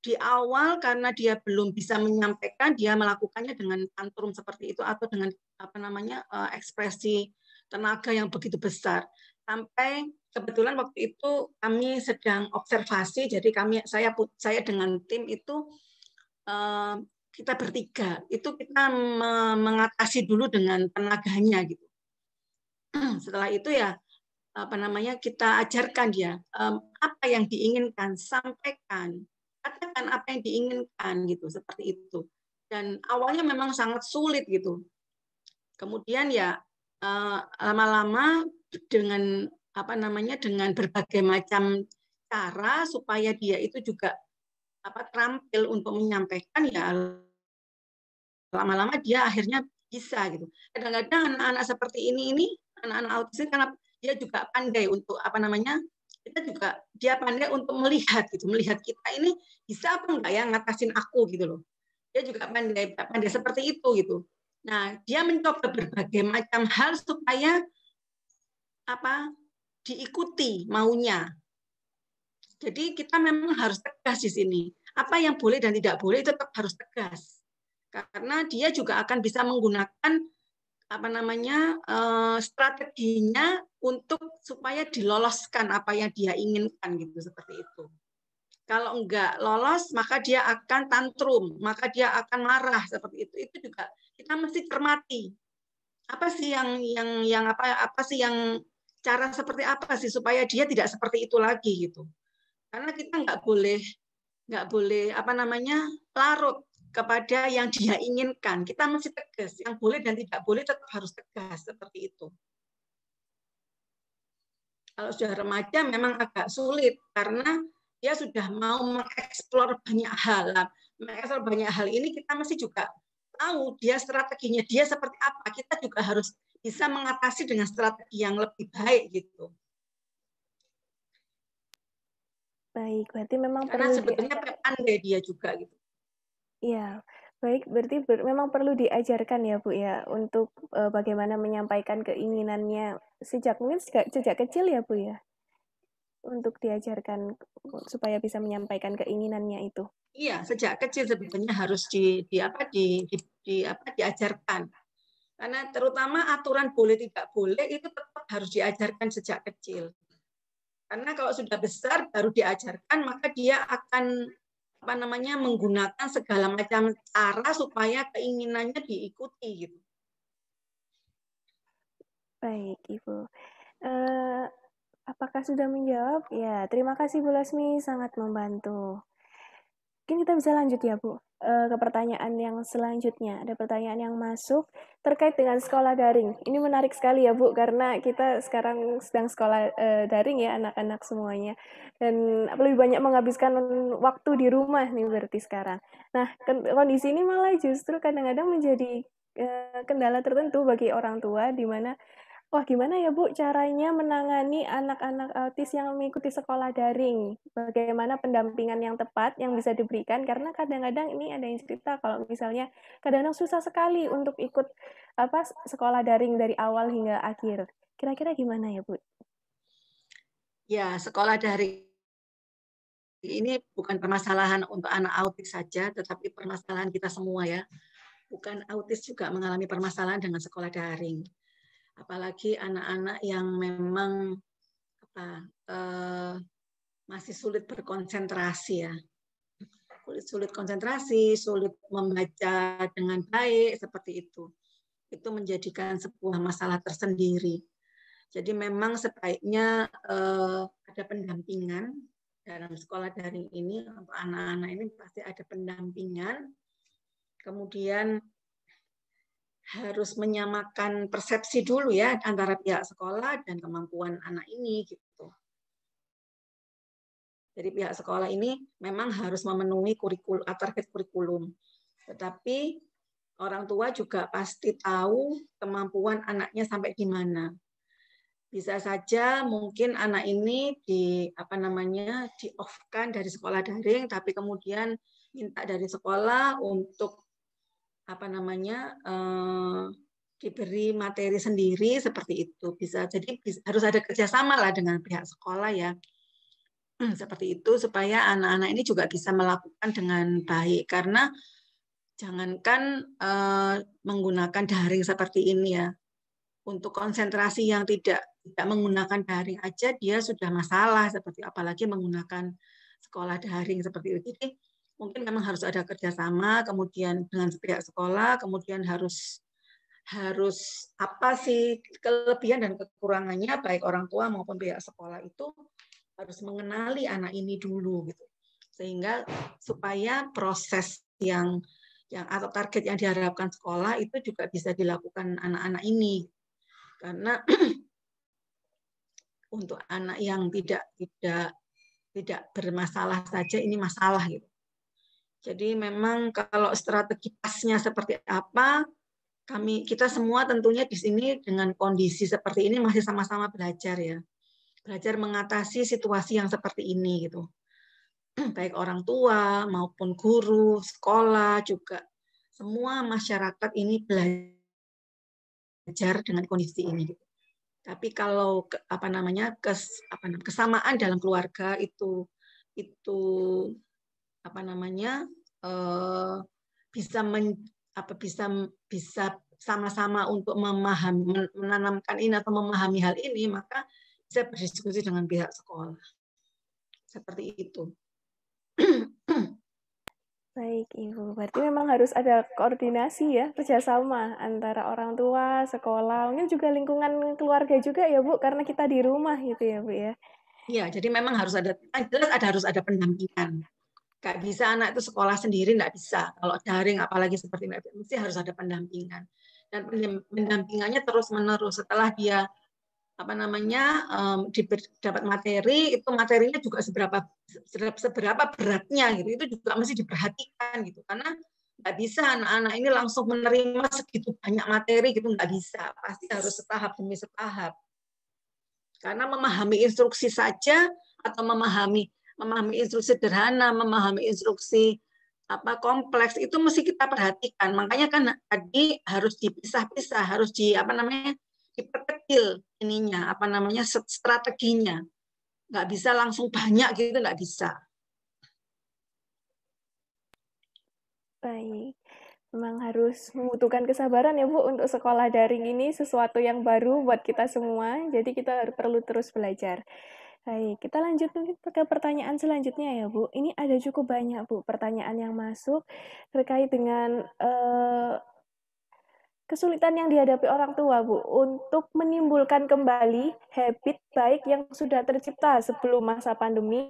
Di awal karena dia belum bisa menyampaikan, dia melakukannya dengan tantrum seperti itu atau dengan apa namanya eh, ekspresi tenaga yang begitu besar sampai kebetulan waktu itu kami sedang observasi jadi kami saya saya dengan tim itu eh, kita bertiga itu kita mengatasi dulu dengan tenaganya gitu setelah itu ya apa namanya kita ajarkan dia apa yang diinginkan sampaikan katakan apa yang diinginkan gitu seperti itu dan awalnya memang sangat sulit gitu kemudian ya Eh, lama-lama dengan apa namanya dengan berbagai macam cara supaya dia itu juga apa terampil untuk menyampaikan ya lama-lama dia akhirnya bisa gitu. Kadang-kadang anak-anak seperti ini ini anak-anak autis karena dia juga pandai untuk apa namanya kita juga dia pandai untuk melihat gitu melihat kita ini bisa apa enggak ya ngatasin aku gitu loh dia juga pandai pandai seperti itu gitu Nah, dia mencoba berbagai macam hal supaya apa diikuti maunya. Jadi kita memang harus tegas di sini. Apa yang boleh dan tidak boleh tetap harus tegas. Karena dia juga akan bisa menggunakan apa namanya eh, strateginya untuk supaya diloloskan apa yang dia inginkan gitu seperti itu. Kalau enggak lolos, maka dia akan tantrum, maka dia akan marah seperti itu. Itu juga kita mesti cermati. Apa sih yang yang yang apa apa sih yang cara seperti apa sih supaya dia tidak seperti itu lagi gitu. Karena kita nggak boleh nggak boleh apa namanya larut kepada yang dia inginkan. Kita mesti tegas. Yang boleh dan tidak boleh tetap harus tegas seperti itu. Kalau sudah remaja memang agak sulit karena dia sudah mau mengeksplor banyak hal. Nah, mengeksplor banyak hal ini kita masih juga tahu dia strateginya dia seperti apa. Kita juga harus bisa mengatasi dengan strategi yang lebih baik gitu. Baik, berarti memang Karena perlu sebetulnya pandai dia juga gitu. Iya. Baik, berarti ber memang perlu diajarkan ya Bu ya untuk uh, bagaimana menyampaikan keinginannya sejak mungkin sejak, sejak kecil ya Bu ya untuk diajarkan supaya bisa menyampaikan keinginannya itu. Iya, sejak kecil sebetulnya harus di, di apa di, di, di apa diajarkan. Karena terutama aturan boleh tidak boleh itu tetap harus diajarkan sejak kecil. Karena kalau sudah besar baru diajarkan maka dia akan apa namanya menggunakan segala macam cara supaya keinginannya diikuti gitu. Baik, Ibu. Uh, Apakah sudah menjawab? Ya, terima kasih Bu Lasmi, sangat membantu. Mungkin kita bisa lanjut ya Bu eh, ke pertanyaan yang selanjutnya. Ada pertanyaan yang masuk terkait dengan sekolah daring. Ini menarik sekali ya Bu, karena kita sekarang sedang sekolah eh, daring ya anak-anak semuanya. Dan lebih banyak menghabiskan waktu di rumah nih berarti sekarang. Nah, kondisi ini malah justru kadang-kadang menjadi eh, kendala tertentu bagi orang tua di mana Wah, gimana ya, Bu, caranya menangani anak-anak autis yang mengikuti sekolah daring? Bagaimana pendampingan yang tepat yang bisa diberikan? Karena kadang-kadang ini ada yang cerita kalau misalnya kadang-kadang susah sekali untuk ikut apa sekolah daring dari awal hingga akhir. Kira-kira gimana ya, Bu? Ya, sekolah daring ini bukan permasalahan untuk anak autis saja, tetapi permasalahan kita semua ya. Bukan autis juga mengalami permasalahan dengan sekolah daring apalagi anak-anak yang memang apa eh, masih sulit berkonsentrasi ya sulit sulit konsentrasi sulit membaca dengan baik seperti itu itu menjadikan sebuah masalah tersendiri jadi memang sebaiknya eh, ada pendampingan dalam sekolah daring ini untuk anak-anak ini pasti ada pendampingan kemudian harus menyamakan persepsi dulu ya antara pihak sekolah dan kemampuan anak ini gitu. Jadi pihak sekolah ini memang harus memenuhi kurikulum uh, target kurikulum. Tetapi orang tua juga pasti tahu kemampuan anaknya sampai gimana. Bisa saja mungkin anak ini di apa namanya di off-kan dari sekolah daring tapi kemudian minta dari sekolah untuk apa namanya eh, diberi materi sendiri seperti itu bisa jadi bisa, harus ada kerjasama lah dengan pihak sekolah ya seperti itu supaya anak-anak ini juga bisa melakukan dengan baik karena jangankan eh, menggunakan daring seperti ini ya untuk konsentrasi yang tidak tidak menggunakan daring aja dia sudah masalah seperti apalagi menggunakan sekolah daring seperti itu jadi mungkin memang harus ada kerjasama, kemudian dengan pihak sekolah, kemudian harus harus apa sih kelebihan dan kekurangannya baik orang tua maupun pihak sekolah itu harus mengenali anak ini dulu gitu sehingga supaya proses yang yang atau target yang diharapkan sekolah itu juga bisa dilakukan anak-anak ini karena untuk anak yang tidak tidak tidak bermasalah saja ini masalah gitu jadi memang kalau strategi pasnya seperti apa, kami kita semua tentunya di sini dengan kondisi seperti ini masih sama-sama belajar ya. Belajar mengatasi situasi yang seperti ini gitu. Baik orang tua maupun guru, sekolah juga semua masyarakat ini belajar dengan kondisi ini. Gitu. Tapi kalau apa namanya kes, apa, kesamaan dalam keluarga itu itu apa namanya uh, bisa men, apa bisa bisa sama-sama untuk memahami menanamkan ini atau memahami hal ini maka bisa berdiskusi dengan pihak sekolah seperti itu baik ibu berarti memang harus ada koordinasi ya kerjasama antara orang tua sekolah mungkin juga lingkungan keluarga juga ya bu karena kita di rumah gitu ya bu ya Iya, jadi memang harus ada jelas ada harus ada pendampingan nggak bisa anak itu sekolah sendiri nggak bisa kalau daring apalagi seperti ini mesti harus ada pendampingan dan pendampingannya terus menerus setelah dia apa namanya um, dapat materi itu materinya juga seberapa seberapa beratnya gitu itu juga mesti diperhatikan gitu karena nggak bisa anak-anak ini langsung menerima segitu banyak materi gitu nggak bisa pasti harus setahap demi setahap karena memahami instruksi saja atau memahami memahami instruksi sederhana, memahami instruksi apa kompleks itu mesti kita perhatikan. Makanya kan tadi harus dipisah-pisah, harus di apa namanya diperkecil ininya, apa namanya strateginya. Nggak bisa langsung banyak gitu, nggak bisa. Baik, memang harus membutuhkan kesabaran ya Bu untuk sekolah daring ini sesuatu yang baru buat kita semua. Jadi kita perlu terus belajar. Baik, kita lanjut mungkin ke pertanyaan selanjutnya ya, Bu. Ini ada cukup banyak, Bu, pertanyaan yang masuk terkait dengan eh, kesulitan yang dihadapi orang tua, Bu, untuk menimbulkan kembali habit baik yang sudah tercipta sebelum masa pandemi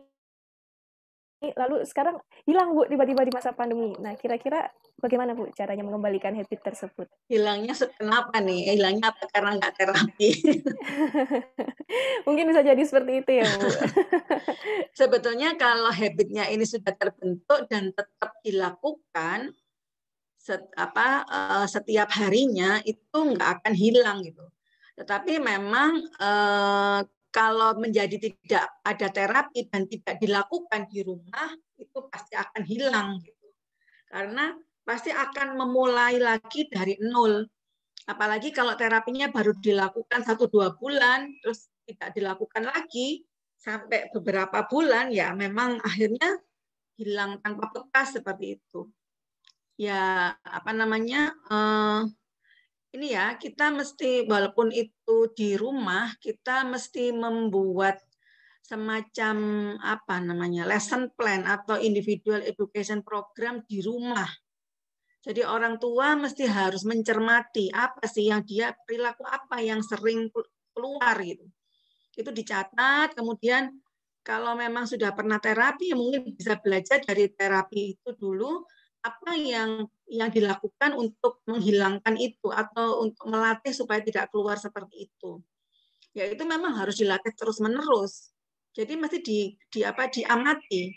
lalu sekarang hilang Bu tiba-tiba di masa pandemi. Nah, kira-kira bagaimana Bu caranya mengembalikan habit tersebut? Hilangnya kenapa nih? Hilangnya apa karena nggak terapi? Mungkin bisa jadi seperti itu ya Bu. Sebetulnya kalau habitnya ini sudah terbentuk dan tetap dilakukan, set, apa eh, setiap harinya itu nggak akan hilang gitu. Tetapi memang eh, kalau menjadi tidak ada terapi dan tidak dilakukan di rumah itu pasti akan hilang gitu. Karena pasti akan memulai lagi dari nol. Apalagi kalau terapinya baru dilakukan satu dua bulan terus tidak dilakukan lagi sampai beberapa bulan ya memang akhirnya hilang tanpa bekas seperti itu. Ya apa namanya? Uh, ini ya kita mesti walaupun itu di rumah kita mesti membuat semacam apa namanya lesson plan atau individual education program di rumah. Jadi orang tua mesti harus mencermati apa sih yang dia perilaku apa yang sering keluar gitu. Itu dicatat kemudian kalau memang sudah pernah terapi ya mungkin bisa belajar dari terapi itu dulu apa yang yang dilakukan untuk menghilangkan itu atau untuk melatih supaya tidak keluar seperti itu ya itu memang harus dilatih terus menerus jadi masih di, di apa diamati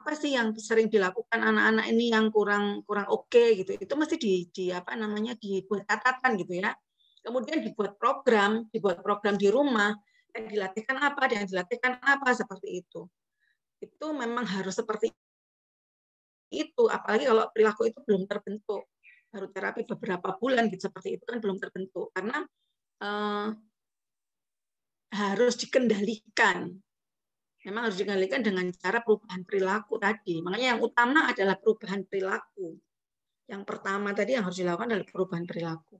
apa sih yang sering dilakukan anak-anak ini yang kurang kurang oke okay, gitu itu masih di, di apa namanya dibuat catatan gitu ya kemudian dibuat program dibuat program di rumah yang dilatihkan apa yang dilatihkan apa seperti itu itu memang harus seperti itu, apalagi kalau perilaku itu belum terbentuk, baru terapi beberapa bulan gitu seperti itu kan belum terbentuk karena eh, harus dikendalikan. Memang harus dikendalikan dengan cara perubahan perilaku tadi. Makanya yang utama adalah perubahan perilaku. Yang pertama tadi yang harus dilakukan adalah perubahan perilaku.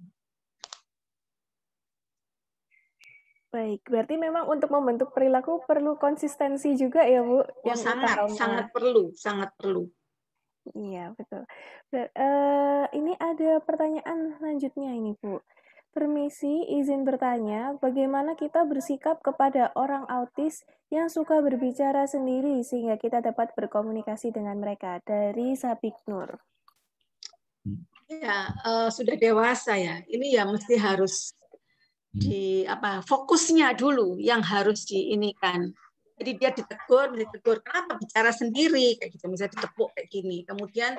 Baik, berarti memang untuk membentuk perilaku perlu konsistensi juga ya Bu? Oh, yang sangat, sangat perlu, sangat perlu. Iya, betul. Ber- uh, eh, ini ada pertanyaan lanjutnya ini, Bu. Permisi, izin bertanya, bagaimana kita bersikap kepada orang autis yang suka berbicara sendiri sehingga kita dapat berkomunikasi dengan mereka? Dari Sabik Nur. Ya, uh, sudah dewasa ya. Ini ya mesti harus hmm. di apa fokusnya dulu yang harus diinikan jadi dia ditegur, ditegur. Kenapa bicara sendiri kayak gitu, misalnya ditepuk kayak gini. Kemudian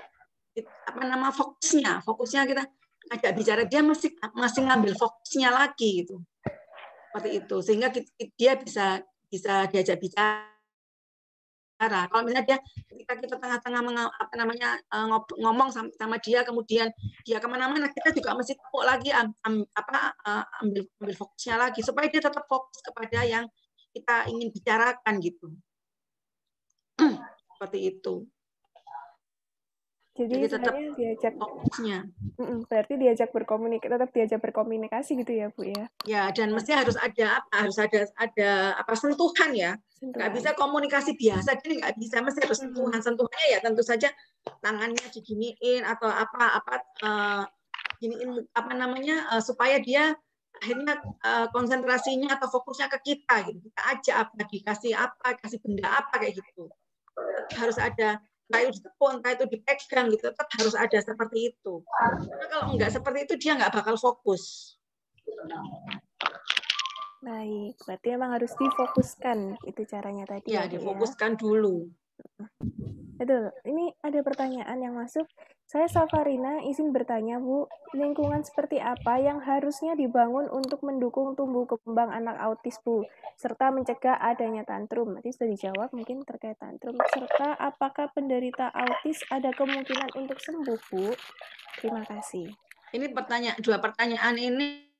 apa nama fokusnya, fokusnya kita ngajak bicara dia masih masih ngambil fokusnya lagi gitu. Seperti itu sehingga dia bisa bisa diajak bicara Kalau misalnya dia ketika kita tengah-tengah apa namanya e, ngomong sama, sama dia, kemudian dia kemana-mana, kita juga masih tepuk lagi am, am, apa e, ambil ambil fokusnya lagi supaya dia tetap fokus kepada yang kita ingin bicarakan gitu. Seperti itu. Jadi, Jadi tetap diajak fokusnya. Berarti diajak berkomunikasi, tetap diajak berkomunikasi gitu ya Bu ya. Ya dan mesti harus ada apa harus ada ada apa sentuhan ya. nggak bisa komunikasi biasa jadi nggak bisa mesti harus sentuhan sentuhannya ya tentu saja tangannya diginiin atau apa apa uh, giniin apa namanya uh, supaya dia akhirnya uh, konsentrasinya atau fokusnya ke kita gitu kita aja apa dikasih apa kasih benda apa kayak gitu harus ada entah itu ditepun entah itu dipegang gitu tetap harus ada seperti itu karena kalau nggak seperti itu dia nggak bakal fokus baik berarti emang harus difokuskan itu caranya tadi ya, ya, ya? difokuskan dulu Betul. Ini ada pertanyaan yang masuk. Saya Safarina izin bertanya Bu, lingkungan seperti apa yang harusnya dibangun untuk mendukung tumbuh kembang anak autis Bu, serta mencegah adanya tantrum? Nanti sudah dijawab mungkin terkait tantrum. Serta apakah penderita autis ada kemungkinan untuk sembuh Bu? Terima kasih. Ini pertanyaan dua pertanyaan ini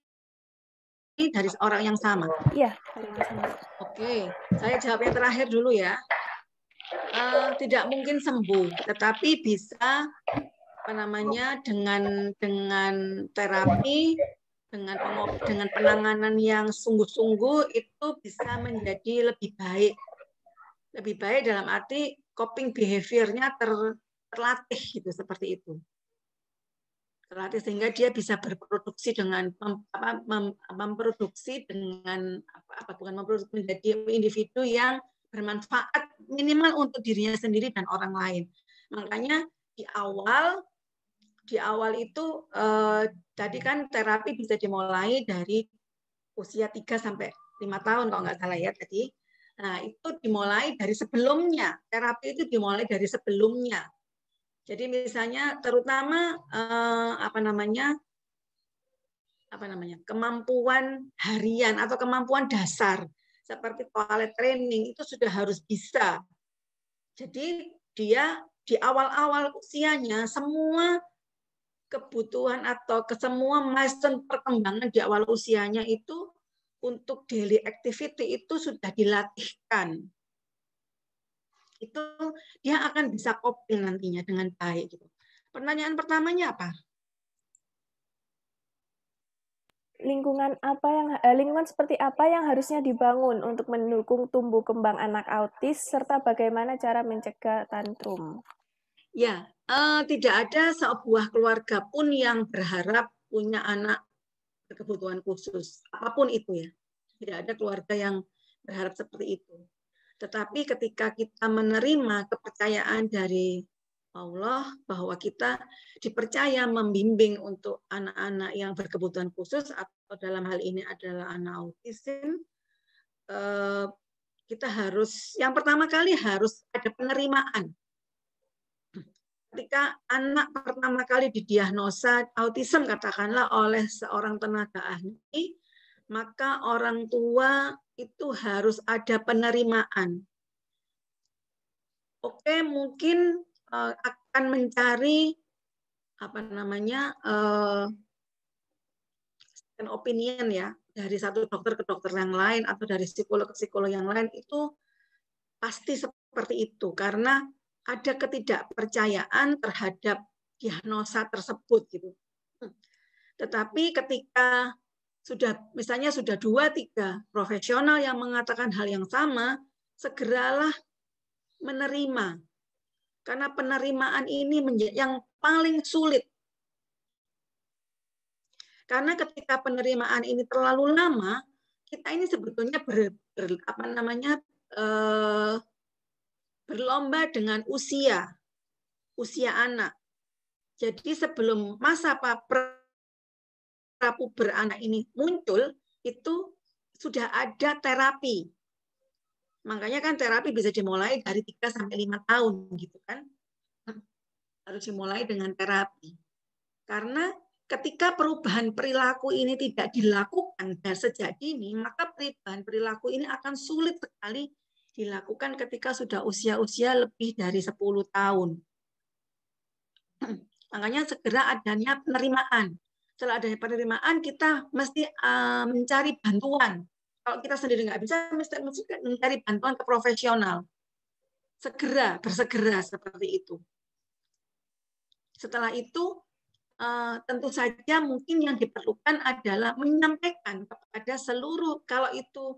dari orang yang sama. Iya, sama. Oke, saya jawab yang terakhir dulu ya uh, tidak mungkin sembuh, tetapi bisa apa namanya dengan dengan terapi dengan dengan penanganan yang sungguh-sungguh itu bisa menjadi lebih baik. Lebih baik dalam arti coping behaviornya ter, terlatih gitu seperti itu. Terlatih sehingga dia bisa berproduksi dengan mem, apa, mem, memproduksi dengan apa, apa bukan memproduksi menjadi individu yang bermanfaat minimal untuk dirinya sendiri dan orang lain. Makanya di awal di awal itu eh, tadi kan terapi bisa dimulai dari usia 3 sampai lima tahun kalau nggak salah ya tadi. Nah, itu dimulai dari sebelumnya. Terapi itu dimulai dari sebelumnya. Jadi misalnya terutama eh, apa namanya? apa namanya? kemampuan harian atau kemampuan dasar seperti toilet training itu sudah harus bisa. Jadi dia di awal-awal usianya semua kebutuhan atau kesemua milestone perkembangan di awal usianya itu untuk daily activity itu sudah dilatihkan. Itu dia akan bisa coping nantinya dengan baik. Gitu. Pertanyaan pertamanya apa? lingkungan apa yang eh, lingkungan seperti apa yang harusnya dibangun untuk mendukung tumbuh kembang anak autis serta bagaimana cara mencegah tantrum? Ya, uh, tidak ada sebuah keluarga pun yang berharap punya anak berkebutuhan khusus apapun itu ya. Tidak ada keluarga yang berharap seperti itu. Tetapi ketika kita menerima kepercayaan dari Allah bahwa kita dipercaya membimbing untuk anak-anak yang berkebutuhan khusus atau dalam hal ini adalah anak autis. Eh, kita harus yang pertama kali harus ada penerimaan ketika anak pertama kali didiagnosa autism katakanlah oleh seorang tenaga ahli maka orang tua itu harus ada penerimaan oke mungkin uh, akan mencari apa namanya uh, opinion ya dari satu dokter ke dokter yang lain atau dari psikolog ke psikolog yang lain itu pasti seperti itu karena ada ketidakpercayaan terhadap diagnosa tersebut gitu. Hmm. Tetapi ketika sudah misalnya sudah dua tiga profesional yang mengatakan hal yang sama, segeralah menerima karena penerimaan ini yang paling sulit. Karena ketika penerimaan ini terlalu lama, kita ini sebetulnya ber, ber apa namanya eh, berlomba dengan usia usia anak. Jadi sebelum masa prapuber anak ini muncul, itu sudah ada terapi Makanya kan terapi bisa dimulai dari 3 sampai 5 tahun gitu kan. Harus dimulai dengan terapi. Karena ketika perubahan perilaku ini tidak dilakukan dan sejak dini, maka perubahan perilaku ini akan sulit sekali dilakukan ketika sudah usia-usia lebih dari 10 tahun. Makanya segera adanya penerimaan. Setelah adanya penerimaan, kita mesti eh, mencari bantuan kalau kita sendiri nggak bisa, mesti mencari bantuan ke profesional. Segera, bersegera seperti itu. Setelah itu, eh, tentu saja mungkin yang diperlukan adalah menyampaikan kepada seluruh, kalau itu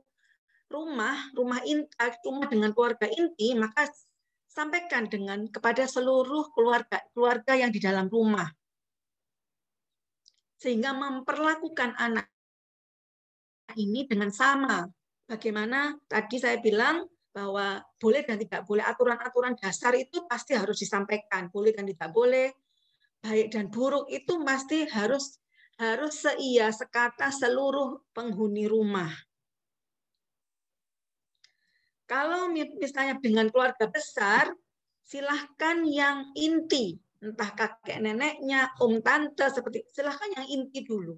rumah, rumah inti, eh, rumah dengan keluarga inti, maka sampaikan dengan kepada seluruh keluarga keluarga yang di dalam rumah sehingga memperlakukan anak ini dengan sama. Bagaimana tadi saya bilang bahwa boleh dan tidak boleh aturan-aturan dasar itu pasti harus disampaikan. Boleh dan tidak boleh, baik dan buruk itu pasti harus harus seia sekata seluruh penghuni rumah. Kalau misalnya dengan keluarga besar, silahkan yang inti, entah kakek neneknya, om tante, seperti silahkan yang inti dulu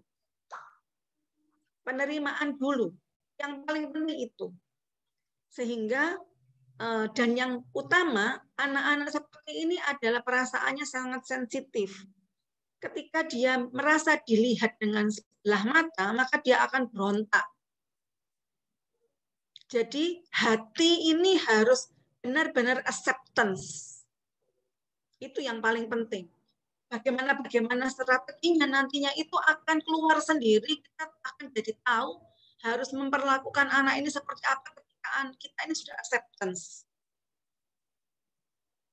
penerimaan dulu. Yang paling penting itu. Sehingga eh, dan yang utama anak-anak seperti ini adalah perasaannya sangat sensitif. Ketika dia merasa dilihat dengan sebelah mata, maka dia akan berontak. Jadi hati ini harus benar-benar acceptance. Itu yang paling penting bagaimana bagaimana strateginya nantinya itu akan keluar sendiri kita akan jadi tahu harus memperlakukan anak ini seperti apa ketika kita ini sudah acceptance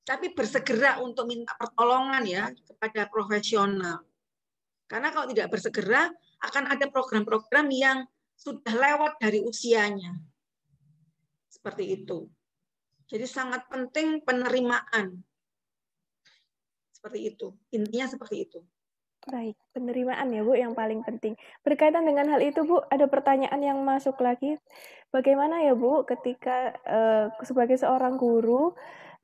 tapi bersegera untuk minta pertolongan ya kepada profesional karena kalau tidak bersegera akan ada program-program yang sudah lewat dari usianya seperti itu jadi sangat penting penerimaan seperti itu. Intinya seperti itu. Baik, penerimaan ya Bu yang paling penting. Berkaitan dengan hal itu Bu, ada pertanyaan yang masuk lagi. Bagaimana ya Bu ketika uh, sebagai seorang guru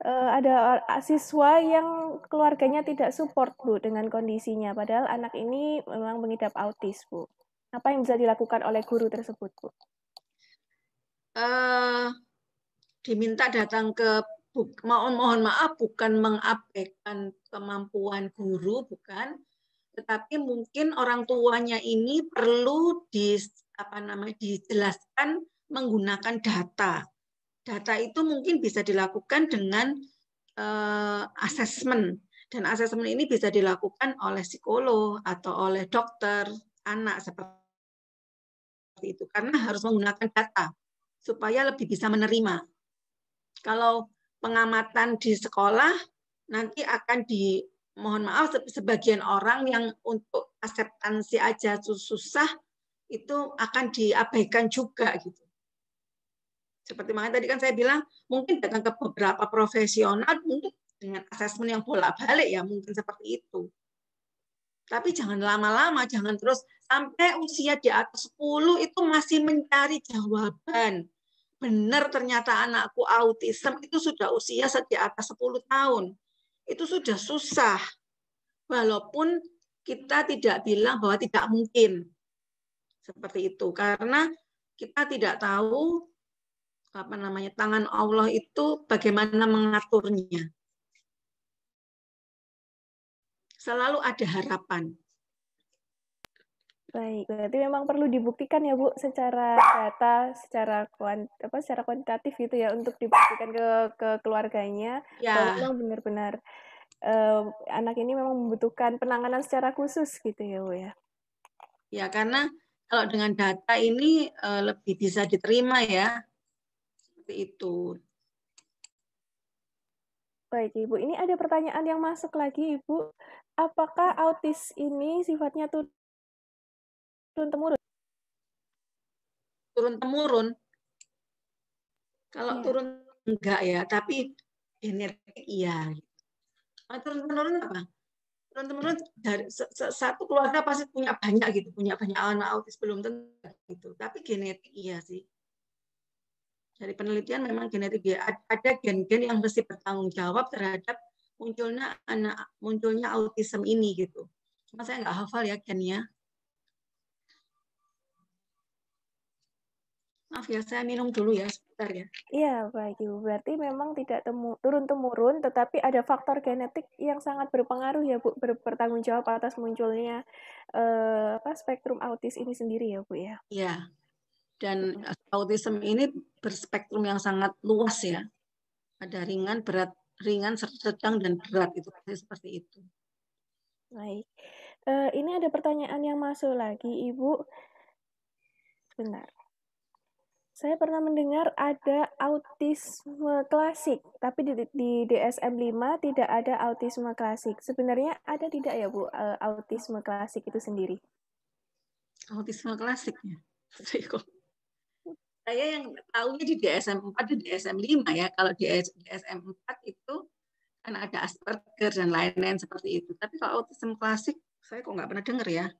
uh, ada siswa yang keluarganya tidak support Bu dengan kondisinya padahal anak ini memang mengidap autis Bu. Apa yang bisa dilakukan oleh guru tersebut Bu? Uh, diminta datang ke mohon mohon maaf bukan mengabaikan kemampuan guru bukan tetapi mungkin orang tuanya ini perlu di apa namanya dijelaskan menggunakan data data itu mungkin bisa dilakukan dengan uh, eh, asesmen dan asesmen ini bisa dilakukan oleh psikolog atau oleh dokter anak seperti itu karena harus menggunakan data supaya lebih bisa menerima kalau pengamatan di sekolah nanti akan di mohon maaf sebagian orang yang untuk akseptansi aja susah itu akan diabaikan juga gitu. Seperti makanya tadi kan saya bilang mungkin datang ke beberapa profesional mungkin dengan asesmen yang bolak-balik ya mungkin seperti itu. Tapi jangan lama-lama, jangan terus sampai usia di atas 10 itu masih mencari jawaban benar ternyata anakku autism itu sudah usia di atas 10 tahun. Itu sudah susah. Walaupun kita tidak bilang bahwa tidak mungkin. Seperti itu. Karena kita tidak tahu apa namanya tangan Allah itu bagaimana mengaturnya. Selalu ada harapan. Baik, berarti memang perlu dibuktikan ya Bu secara data, secara kuant apa secara kuantitatif gitu ya untuk dibuktikan ke ke keluarganya ya. bahwa memang benar-benar uh, anak ini memang membutuhkan penanganan secara khusus gitu ya Bu ya. Ya, karena kalau dengan data ini uh, lebih bisa diterima ya. Seperti itu. Baik Ibu, ini ada pertanyaan yang masuk lagi Ibu. Apakah autis ini sifatnya tuh turun temurun turun temurun kalau ya. turun enggak ya tapi genetik iya kalau turun temurun apa turun temurun dari satu keluarga pasti punya banyak gitu punya banyak anak autis belum tentu gitu tapi genetik iya sih dari penelitian memang genetik ya. ada gen-gen yang mesti bertanggung jawab terhadap munculnya anak munculnya autism ini gitu. Cuma saya nggak hafal ya gennya. Maaf ya, saya minum dulu ya sebentar ya. Iya, baik Ibu. Berarti memang tidak temu, turun-temurun, tetapi ada faktor genetik yang sangat berpengaruh ya Bu, ber, bertanggung jawab atas munculnya eh, apa spektrum autis ini sendiri ya Bu ya? Iya, dan autism ini berspektrum yang sangat luas ya. Ada ringan, berat, ringan, sedang, dan berat. Itu pasti seperti itu. Baik. Eh, ini ada pertanyaan yang masuk lagi, Ibu. Sebentar. Saya pernah mendengar ada autisme klasik, tapi di, di DSM 5 tidak ada autisme klasik. Sebenarnya ada tidak ya, Bu, eh, autisme klasik itu sendiri? Autisme klasiknya? Saya yang tahunya di DSM 4 dan DSM 5 ya. Kalau di DSM 4 itu kan ada Asperger dan lain-lain seperti itu. Tapi kalau autisme klasik, saya kok nggak pernah dengar ya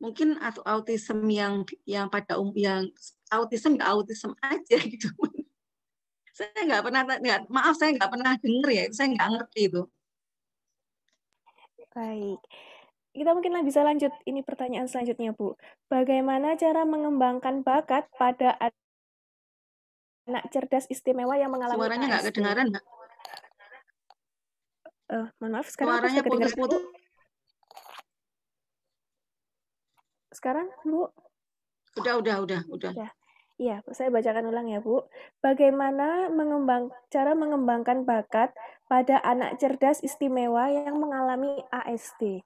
mungkin atau autism yang yang pada um yang autism nggak ya autism aja gitu saya nggak pernah nggak maaf saya nggak pernah dengar ya saya nggak ngerti itu baik kita mungkin bisa lanjut ini pertanyaan selanjutnya bu bagaimana cara mengembangkan bakat pada anak cerdas istimewa yang mengalami suaranya nggak kedengaran mbak uh, maaf sekarang suaranya putus-putus sekarang, Bu? Udah, udah, udah, udah. udah. Iya, saya bacakan ulang ya, Bu. Bagaimana mengembang cara mengembangkan bakat pada anak cerdas istimewa yang mengalami ASD?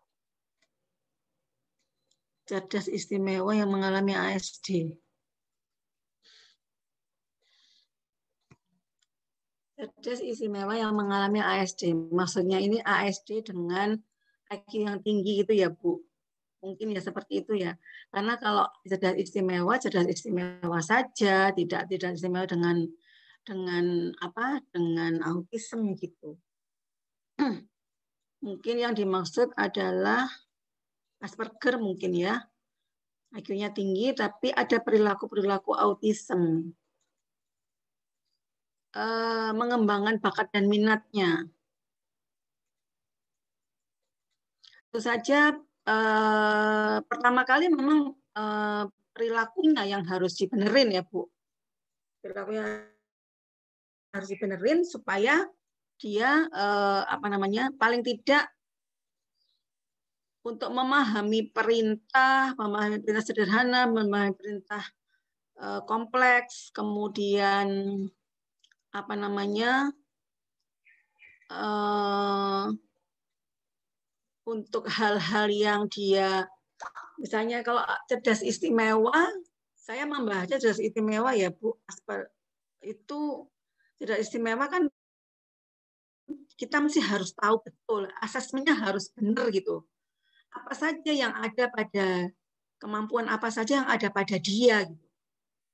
Cerdas istimewa yang mengalami ASD. Cerdas istimewa yang mengalami ASD. Maksudnya ini ASD dengan IQ yang tinggi gitu ya, Bu mungkin ya seperti itu ya karena kalau cerdas istimewa cerdas istimewa saja tidak tidak istimewa dengan dengan apa dengan autism gitu mungkin yang dimaksud adalah Asperger mungkin ya IQ-nya tinggi tapi ada perilaku perilaku autism e, mengembangkan bakat dan minatnya itu saja eh, pertama kali memang eh, perilakunya yang harus dibenerin ya Bu. Perilakunya harus dibenerin supaya dia eh, apa namanya paling tidak untuk memahami perintah, memahami perintah sederhana, memahami perintah eh, kompleks, kemudian apa namanya eh, untuk hal-hal yang dia misalnya kalau cerdas istimewa saya membaca cerdas istimewa ya Bu Asper itu cerdas istimewa kan kita mesti harus tahu betul asesmennya harus benar gitu apa saja yang ada pada kemampuan apa saja yang ada pada dia gitu.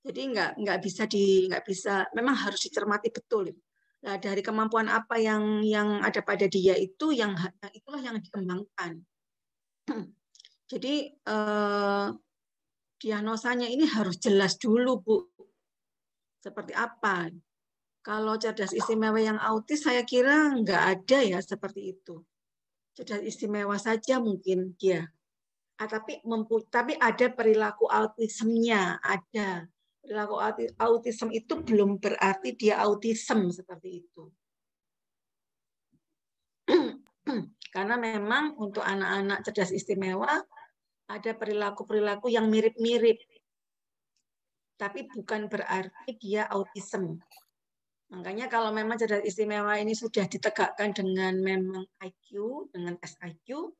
jadi nggak nggak bisa di nggak bisa memang harus dicermati betul gitu. Nah, dari kemampuan apa yang yang ada pada dia itu yang nah, itulah yang dikembangkan. Jadi eh, diagnosanya ini harus jelas dulu, Bu. Seperti apa? Kalau cerdas istimewa yang autis saya kira nggak ada ya seperti itu. Cerdas istimewa saja mungkin dia. Ya. Ah, tapi mempu tapi ada perilaku autismnya, ada perilaku autism itu belum berarti dia autism seperti itu. Karena memang untuk anak-anak cerdas istimewa ada perilaku-perilaku yang mirip-mirip. Tapi bukan berarti dia autism. Makanya kalau memang cerdas istimewa ini sudah ditegakkan dengan memang IQ, dengan tes IQ,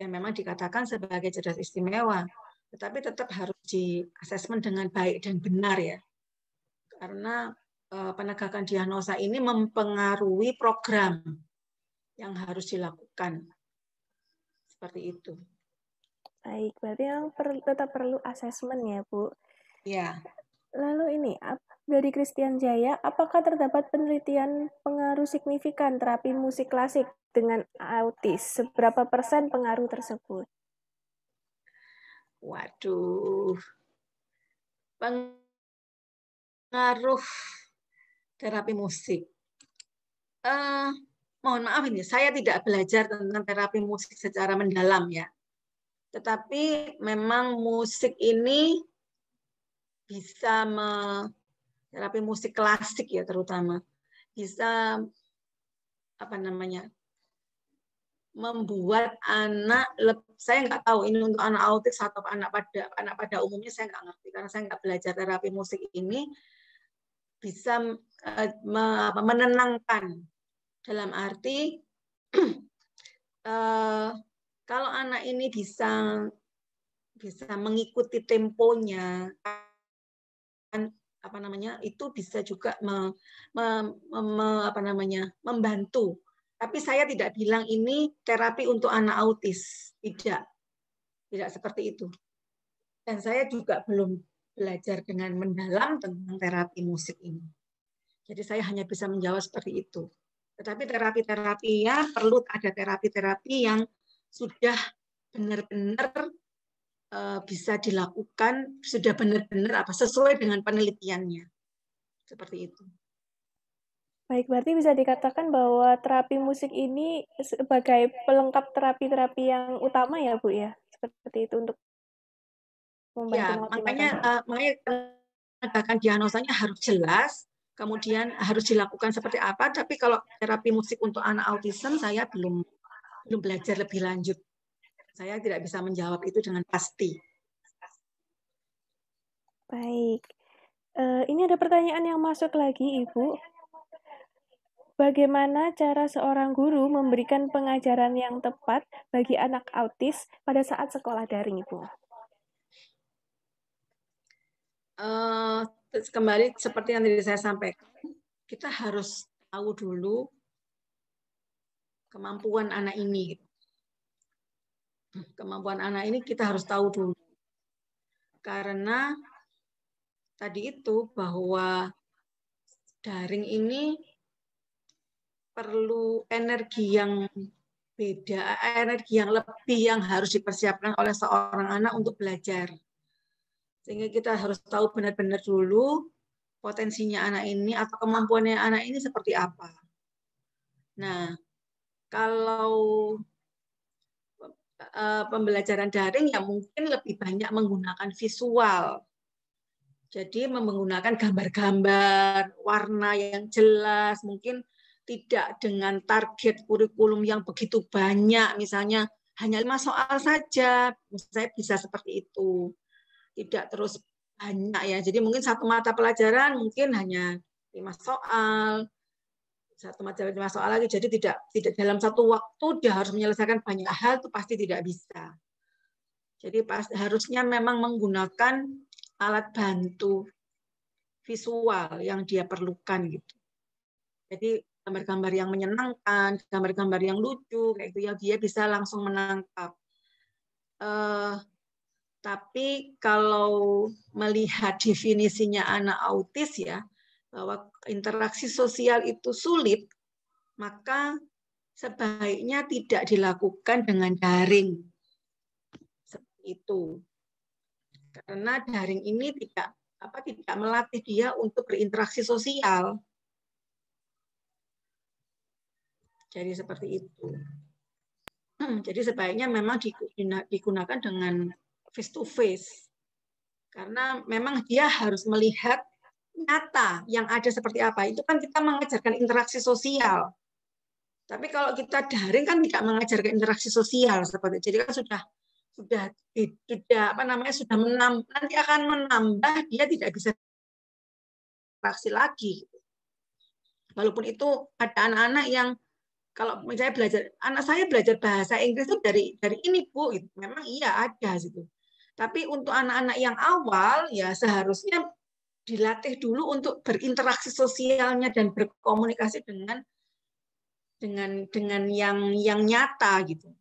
ya memang dikatakan sebagai cerdas istimewa tetapi tetap harus di asesmen dengan baik dan benar ya. Karena eh, penegakan diagnosa ini mempengaruhi program yang harus dilakukan. Seperti itu. Baik, berarti yang per, tetap perlu asesmen ya, Bu. Ya. Lalu ini, dari Christian Jaya, apakah terdapat penelitian pengaruh signifikan terapi musik klasik dengan autis? Seberapa persen pengaruh tersebut? Waduh. Pengaruh terapi musik. Uh, mohon maaf ini, saya tidak belajar tentang terapi musik secara mendalam ya. Tetapi memang musik ini bisa me, terapi musik klasik ya terutama bisa apa namanya membuat anak saya nggak tahu ini untuk anak autis atau anak pada anak pada umumnya saya nggak ngerti karena saya nggak belajar terapi musik ini bisa uh, menenangkan dalam arti uh, kalau anak ini bisa bisa mengikuti temponya kan apa namanya itu bisa juga me, me, apa namanya membantu tapi saya tidak bilang ini terapi untuk anak autis. Tidak. Tidak seperti itu. Dan saya juga belum belajar dengan mendalam tentang terapi musik ini. Jadi saya hanya bisa menjawab seperti itu. Tetapi terapi-terapi ya perlu ada terapi-terapi yang sudah benar-benar eh, bisa dilakukan, sudah benar-benar apa sesuai dengan penelitiannya. Seperti itu. Baik, berarti bisa dikatakan bahwa terapi musik ini sebagai pelengkap terapi-terapi yang utama ya, Bu ya. Seperti itu untuk ya, membantu Ya, makanya uh, makanya diagnosanya harus jelas, kemudian harus dilakukan seperti apa, tapi kalau terapi musik untuk anak autism saya belum belum belajar lebih lanjut. Saya tidak bisa menjawab itu dengan pasti. Baik. Uh, ini ada pertanyaan yang masuk lagi, Ibu. Bagaimana cara seorang guru memberikan pengajaran yang tepat bagi anak autis pada saat sekolah daring, Ibu? Uh, kembali seperti yang tadi saya sampaikan, kita harus tahu dulu kemampuan anak ini. Gitu. Kemampuan anak ini kita harus tahu dulu. Karena tadi itu bahwa daring ini perlu energi yang beda, energi yang lebih yang harus dipersiapkan oleh seorang anak untuk belajar. Sehingga kita harus tahu benar-benar dulu potensinya anak ini atau kemampuannya anak ini seperti apa. Nah, kalau eh, pembelajaran daring ya mungkin lebih banyak menggunakan visual. Jadi menggunakan gambar-gambar, warna yang jelas, mungkin tidak dengan target kurikulum yang begitu banyak, misalnya hanya lima soal saja, saya bisa seperti itu. Tidak terus banyak ya. Jadi mungkin satu mata pelajaran mungkin hanya lima soal, satu mata pelajaran lima soal lagi. Jadi tidak tidak dalam satu waktu dia harus menyelesaikan banyak hal itu pasti tidak bisa. Jadi pas, harusnya memang menggunakan alat bantu visual yang dia perlukan gitu. Jadi gambar-gambar yang menyenangkan, gambar-gambar yang lucu, kayak gitu ya dia bisa langsung menangkap. Uh, tapi kalau melihat definisinya anak autis ya bahwa interaksi sosial itu sulit, maka sebaiknya tidak dilakukan dengan daring seperti itu. Karena daring ini tidak apa tidak melatih dia untuk berinteraksi sosial Jadi seperti itu. Hmm, jadi sebaiknya memang digunakan dengan face to face. Karena memang dia harus melihat nyata yang ada seperti apa. Itu kan kita mengajarkan interaksi sosial. Tapi kalau kita daring kan tidak mengajarkan interaksi sosial seperti Jadi kan sudah sudah sudah apa namanya sudah menambah nanti akan menambah dia tidak bisa interaksi lagi. Walaupun itu ada anak-anak yang kalau saya belajar anak saya belajar bahasa Inggris itu dari dari ini bu gitu. memang iya ada gitu tapi untuk anak-anak yang awal ya seharusnya dilatih dulu untuk berinteraksi sosialnya dan berkomunikasi dengan dengan dengan yang yang nyata gitu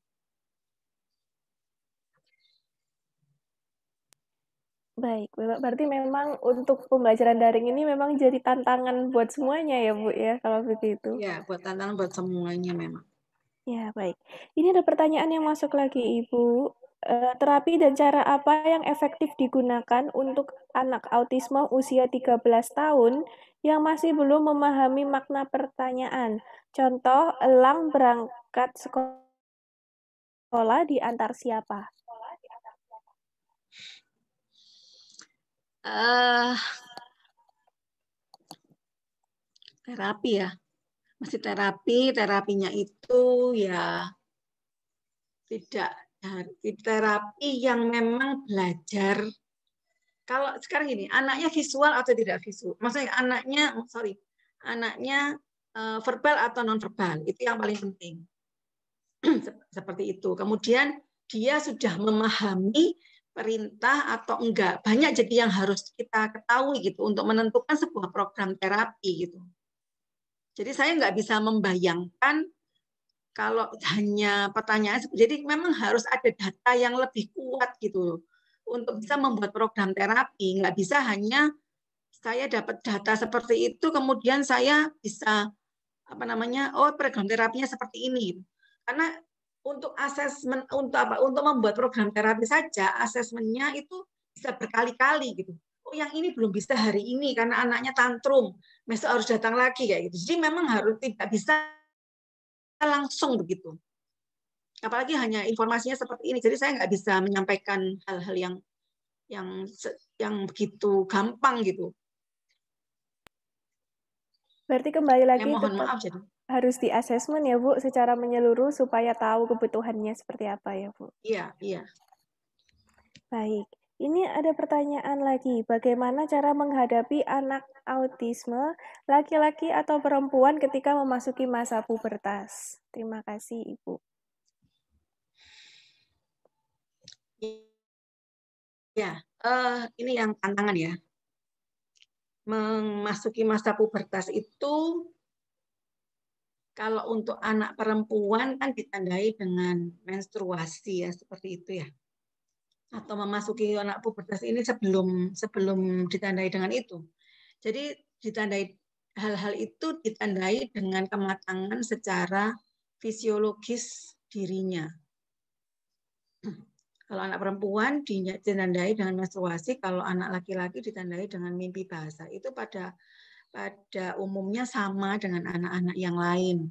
Baik, Bapak. Berarti memang untuk pembelajaran daring ini memang jadi tantangan buat semuanya ya, Bu ya, kalau begitu. Ya, buat tantangan buat semuanya memang. Ya, baik. Ini ada pertanyaan yang masuk lagi, Ibu. Eh, terapi dan cara apa yang efektif digunakan untuk anak autisme usia 13 tahun yang masih belum memahami makna pertanyaan? Contoh, elang berangkat sekolah diantar siapa? uh, terapi ya masih terapi terapinya itu ya tidak terapi yang memang belajar kalau sekarang ini anaknya visual atau tidak visual maksudnya anaknya sorry anaknya eh, verbal atau non verbal itu yang paling penting seperti itu kemudian dia sudah memahami perintah atau enggak banyak jadi yang harus kita ketahui gitu untuk menentukan sebuah program terapi gitu jadi saya nggak bisa membayangkan kalau hanya pertanyaan jadi memang harus ada data yang lebih kuat gitu untuk bisa membuat program terapi nggak bisa hanya saya dapat data seperti itu kemudian saya bisa apa namanya oh program terapinya seperti ini gitu. karena untuk asesmen untuk apa untuk membuat program terapi saja asesmennya itu bisa berkali-kali gitu oh yang ini belum bisa hari ini karena anaknya tantrum, besok harus datang lagi kayak gitu. Jadi memang harus tidak bisa langsung begitu. Apalagi hanya informasinya seperti ini. Jadi saya nggak bisa menyampaikan hal-hal yang yang yang begitu gampang gitu. Berarti kembali lagi ya, mohon maaf jadi harus diasesmen ya Bu secara menyeluruh supaya tahu kebutuhannya seperti apa ya Bu. Iya, iya. Baik. Ini ada pertanyaan lagi, bagaimana cara menghadapi anak autisme laki-laki atau perempuan ketika memasuki masa pubertas? Terima kasih Ibu. Ya, uh, ini yang tantangan ya. Memasuki masa pubertas itu kalau untuk anak perempuan kan ditandai dengan menstruasi ya seperti itu ya. Atau memasuki anak pubertas ini sebelum sebelum ditandai dengan itu. Jadi ditandai hal-hal itu ditandai dengan kematangan secara fisiologis dirinya. Kalau anak perempuan ditandai dengan menstruasi, kalau anak laki-laki ditandai dengan mimpi bahasa. Itu pada pada umumnya sama dengan anak-anak yang lain.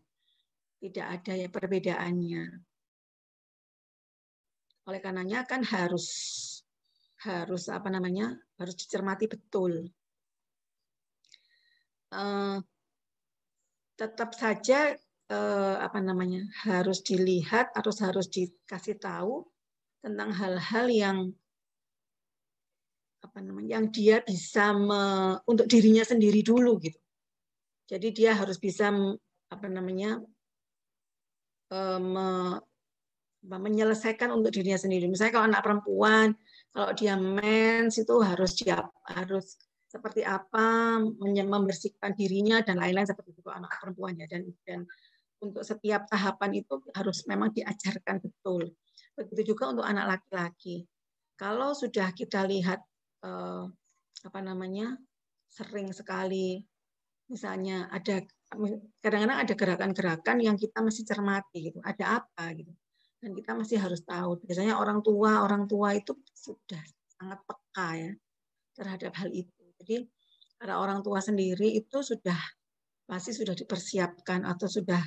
Tidak ada ya perbedaannya. Oleh karenanya kan harus harus apa namanya? harus dicermati betul. Uh, tetap saja uh, apa namanya harus dilihat atau harus dikasih tahu tentang hal-hal yang apa namanya yang dia bisa me, untuk dirinya sendiri dulu gitu. Jadi dia harus bisa apa namanya e, me, menyelesaikan untuk dirinya sendiri. Misalnya kalau anak perempuan, kalau dia mens itu harus dia harus seperti apa membersihkan dirinya dan lain-lain seperti itu anak perempuannya dan dan untuk setiap tahapan itu harus memang diajarkan betul. Begitu juga untuk anak laki-laki. Kalau sudah kita lihat Eh, apa namanya sering sekali misalnya ada kadang-kadang ada gerakan-gerakan yang kita masih cermati gitu ada apa gitu dan kita masih harus tahu biasanya orang tua orang tua itu sudah sangat peka ya terhadap hal itu jadi para orang tua sendiri itu sudah pasti sudah dipersiapkan atau sudah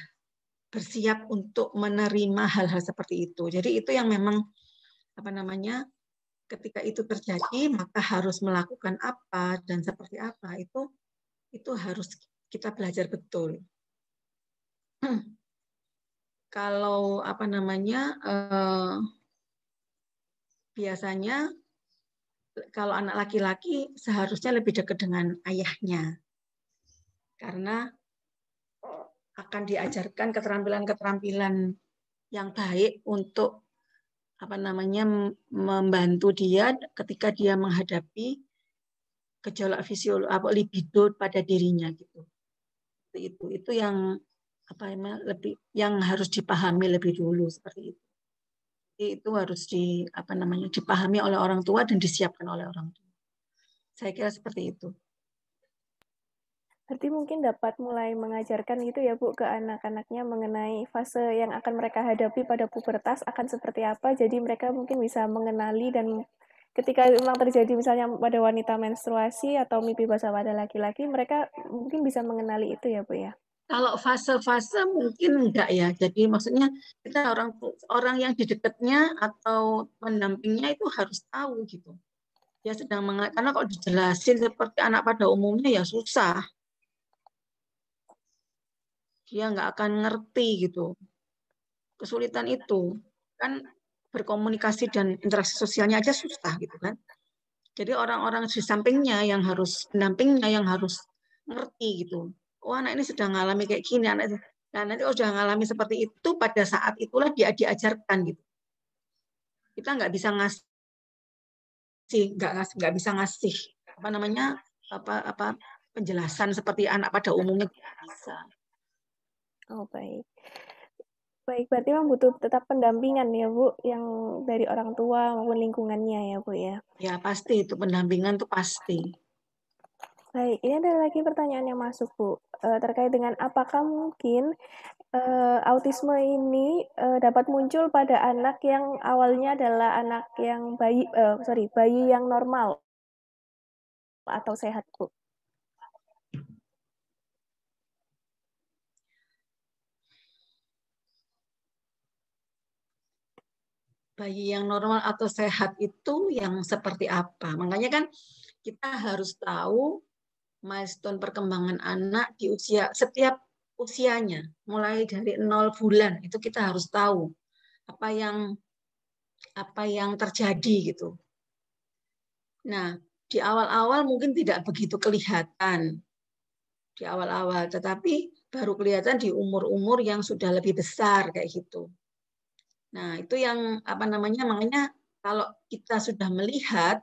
bersiap untuk menerima hal-hal seperti itu jadi itu yang memang apa namanya ketika itu terjadi maka harus melakukan apa dan seperti apa itu itu harus kita belajar betul. Kalau apa namanya eh, biasanya kalau anak laki-laki seharusnya lebih dekat dengan ayahnya karena akan diajarkan keterampilan-keterampilan yang baik untuk apa namanya membantu dia ketika dia menghadapi gejolak fisiologi apa libido pada dirinya gitu itu itu yang apa ya lebih yang harus dipahami lebih dulu seperti itu Jadi itu harus di apa namanya dipahami oleh orang tua dan disiapkan oleh orang tua saya kira seperti itu Berarti mungkin dapat mulai mengajarkan gitu ya Bu ke anak-anaknya mengenai fase yang akan mereka hadapi pada pubertas akan seperti apa. Jadi mereka mungkin bisa mengenali dan ketika memang terjadi misalnya pada wanita menstruasi atau mimpi basah pada laki-laki, mereka mungkin bisa mengenali itu ya Bu ya. Kalau fase-fase mungkin enggak ya. Jadi maksudnya kita orang orang yang di dekatnya atau pendampingnya itu harus tahu gitu. Ya sedang mengat karena kalau dijelasin seperti anak pada umumnya ya susah dia nggak akan ngerti gitu kesulitan itu kan berkomunikasi dan interaksi sosialnya aja susah gitu kan jadi orang-orang di sampingnya yang harus pendampingnya yang harus ngerti gitu oh anak ini sedang mengalami kayak gini anak nah nanti oh sudah mengalami seperti itu pada saat itulah dia diajarkan gitu kita nggak bisa ngasih nggak nggak bisa ngasih apa namanya apa apa penjelasan seperti anak pada umumnya bisa Oh baik. Baik, berarti memang butuh tetap pendampingan ya Bu, yang dari orang tua maupun lingkungannya ya Bu ya. Ya pasti itu pendampingan tuh pasti. Baik, ini ada lagi pertanyaan yang masuk Bu eh, terkait dengan apakah mungkin eh, autisme ini eh, dapat muncul pada anak yang awalnya adalah anak yang bayi, sorry bayi yang normal atau sehat Bu? bayi yang normal atau sehat itu yang seperti apa. Makanya kan kita harus tahu milestone perkembangan anak di usia setiap usianya, mulai dari nol bulan itu kita harus tahu apa yang apa yang terjadi gitu. Nah, di awal-awal mungkin tidak begitu kelihatan di awal-awal, tetapi baru kelihatan di umur-umur yang sudah lebih besar kayak gitu. Nah, itu yang apa namanya? Makanya kalau kita sudah melihat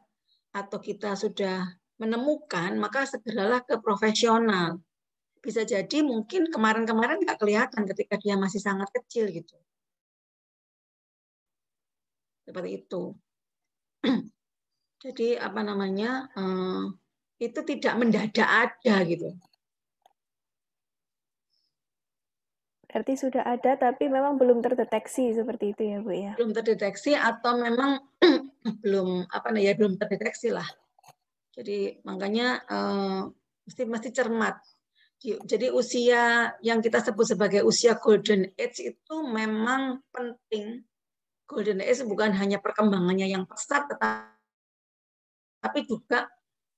atau kita sudah menemukan, maka segeralah ke profesional. Bisa jadi mungkin kemarin-kemarin nggak kelihatan ketika dia masih sangat kecil gitu. Seperti itu. Jadi apa namanya? Eh, itu tidak mendadak ada gitu. Berarti sudah ada tapi memang belum terdeteksi seperti itu ya Bu ya. Belum terdeteksi atau memang belum apa ya belum terdeteksi lah. Jadi makanya uh, mesti mesti cermat. Jadi usia yang kita sebut sebagai usia golden age itu memang penting. Golden age bukan hanya perkembangannya yang pesat tetapi juga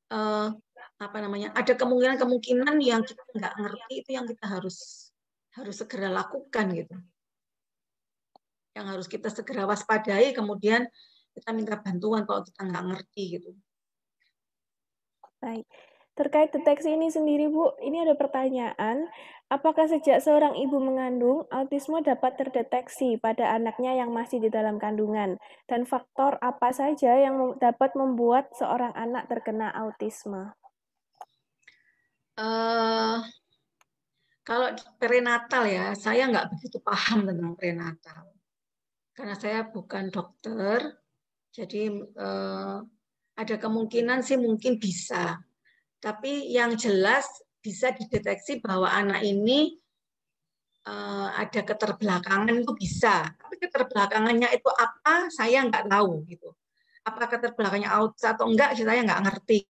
uh, apa namanya? ada kemungkinan-kemungkinan yang kita nggak ngerti itu yang kita harus harus segera lakukan gitu. Yang harus kita segera waspadai, kemudian kita minta bantuan kalau kita nggak ngerti gitu. Baik. Terkait deteksi ini sendiri, Bu, ini ada pertanyaan. Apakah sejak seorang ibu mengandung, autisme dapat terdeteksi pada anaknya yang masih di dalam kandungan? Dan faktor apa saja yang dapat membuat seorang anak terkena autisme? Uh, kalau prenatal ya, saya nggak begitu paham tentang prenatal Karena saya bukan dokter, jadi eh, ada kemungkinan sih mungkin bisa. Tapi yang jelas bisa dideteksi bahwa anak ini eh, ada keterbelakangan itu bisa. Tapi keterbelakangannya itu apa, saya nggak tahu. gitu. apakah keterbelakangnya out atau enggak, saya nggak ngerti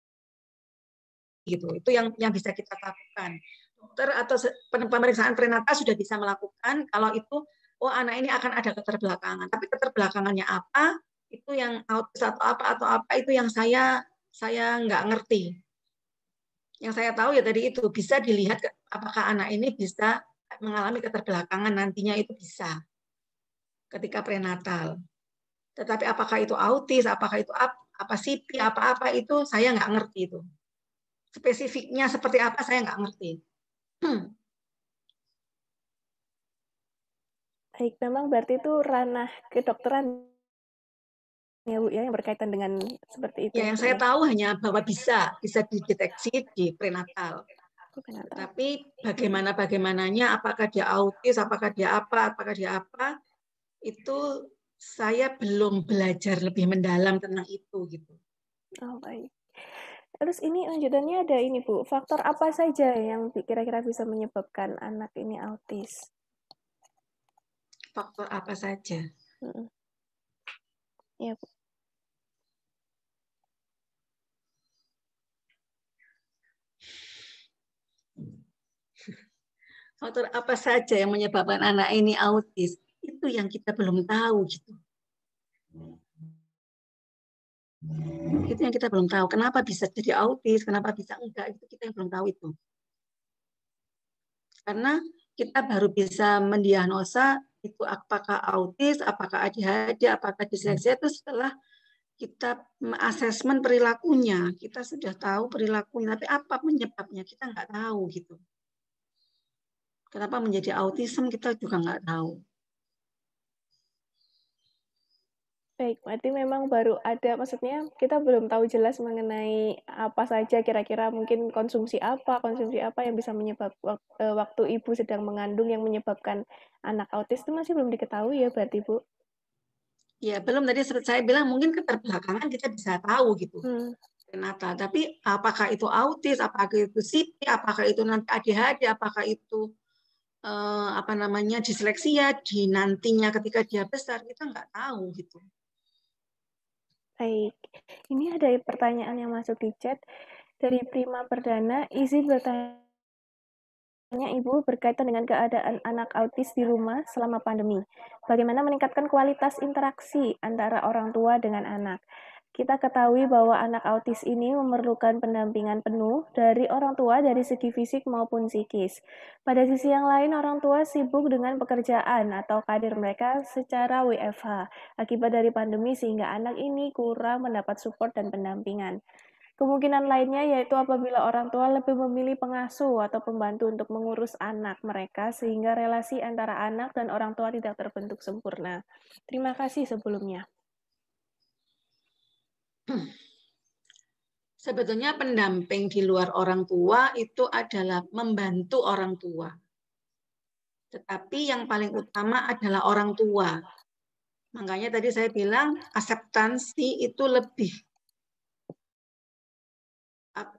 gitu itu yang yang bisa kita lakukan dokter atau pemeriksaan prenatal sudah bisa melakukan kalau itu oh anak ini akan ada keterbelakangan. Tapi keterbelakangannya apa? Itu yang autis atau apa atau apa itu yang saya saya nggak ngerti. Yang saya tahu ya tadi itu bisa dilihat apakah anak ini bisa mengalami keterbelakangan nantinya itu bisa ketika prenatal. Tetapi apakah itu autis, apakah itu apa, apa sipi, apa-apa itu saya nggak ngerti itu. Spesifiknya seperti apa saya nggak ngerti. Hmm. Baik, memang berarti itu ranah kedokteran ya Bu ya yang berkaitan dengan seperti itu. Ya, yang saya tahu hanya bahwa bisa bisa dideteksi di prenatal. Oh, Tapi bagaimana bagaimananya apakah dia autis, apakah dia apa, apakah dia apa itu saya belum belajar lebih mendalam tentang itu gitu. Oh baik. Terus ini lanjutannya ada ini Bu, faktor apa saja yang kira-kira bisa menyebabkan anak ini autis? Faktor apa saja? Hmm. Ya Bu. Faktor apa saja yang menyebabkan anak ini autis? Itu yang kita belum tahu gitu. Hmm. Itu yang kita belum tahu. Kenapa bisa jadi autis, kenapa bisa enggak, itu kita yang belum tahu itu. Karena kita baru bisa mendiagnosa itu apakah autis, apakah ADHD, apakah disleksia itu setelah kita asesmen perilakunya. Kita sudah tahu perilakunya, tapi apa penyebabnya kita nggak tahu gitu. Kenapa menjadi autism kita juga nggak tahu. Baik, berarti memang baru ada, maksudnya kita belum tahu jelas mengenai apa saja kira-kira mungkin konsumsi apa, konsumsi apa yang bisa menyebabkan e, waktu ibu sedang mengandung yang menyebabkan anak autis itu masih belum diketahui ya berarti Bu? Ya, belum tadi saya bilang mungkin keterbelakangan kita bisa tahu gitu. Hmm. Natal. Tapi apakah itu autis, apakah itu CP, apakah itu nanti ADHD, apakah itu eh, apa namanya disleksia di nantinya ketika dia besar kita nggak tahu gitu. Baik, ini ada pertanyaan yang masuk di chat dari Prima Perdana. Izin bertanya, Ibu, berkaitan dengan keadaan anak autis di rumah selama pandemi. Bagaimana meningkatkan kualitas interaksi antara orang tua dengan anak? Kita ketahui bahwa anak autis ini memerlukan pendampingan penuh dari orang tua dari segi fisik maupun psikis. Pada sisi yang lain, orang tua sibuk dengan pekerjaan atau karir mereka secara WFH akibat dari pandemi sehingga anak ini kurang mendapat support dan pendampingan. Kemungkinan lainnya yaitu apabila orang tua lebih memilih pengasuh atau pembantu untuk mengurus anak mereka sehingga relasi antara anak dan orang tua tidak terbentuk sempurna. Terima kasih sebelumnya. sebetulnya pendamping di luar orang tua itu adalah membantu orang tua. Tetapi yang paling utama adalah orang tua. Makanya tadi saya bilang akseptansi itu lebih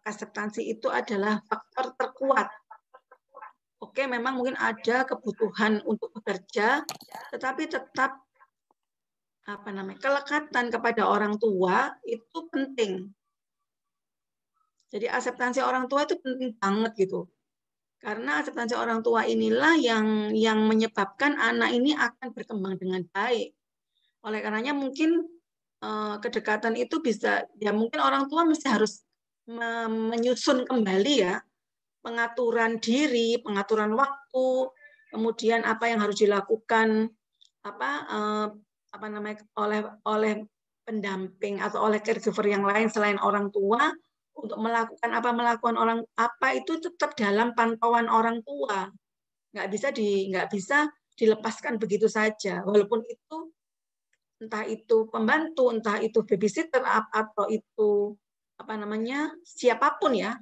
akseptansi itu adalah faktor terkuat. Oke, memang mungkin ada kebutuhan untuk bekerja, tetapi tetap apa namanya kelekatan kepada orang tua itu penting. Jadi aseptansi orang tua itu penting banget gitu. Karena aseptansi orang tua inilah yang yang menyebabkan anak ini akan berkembang dengan baik. Oleh karenanya mungkin eh, kedekatan itu bisa ya mungkin orang tua mesti harus menyusun kembali ya pengaturan diri, pengaturan waktu, kemudian apa yang harus dilakukan apa eh, apa namanya oleh oleh pendamping atau oleh caregiver yang lain selain orang tua untuk melakukan apa melakukan orang apa itu tetap dalam pantauan orang tua nggak bisa di nggak bisa dilepaskan begitu saja walaupun itu entah itu pembantu entah itu babysitter atau itu apa namanya siapapun ya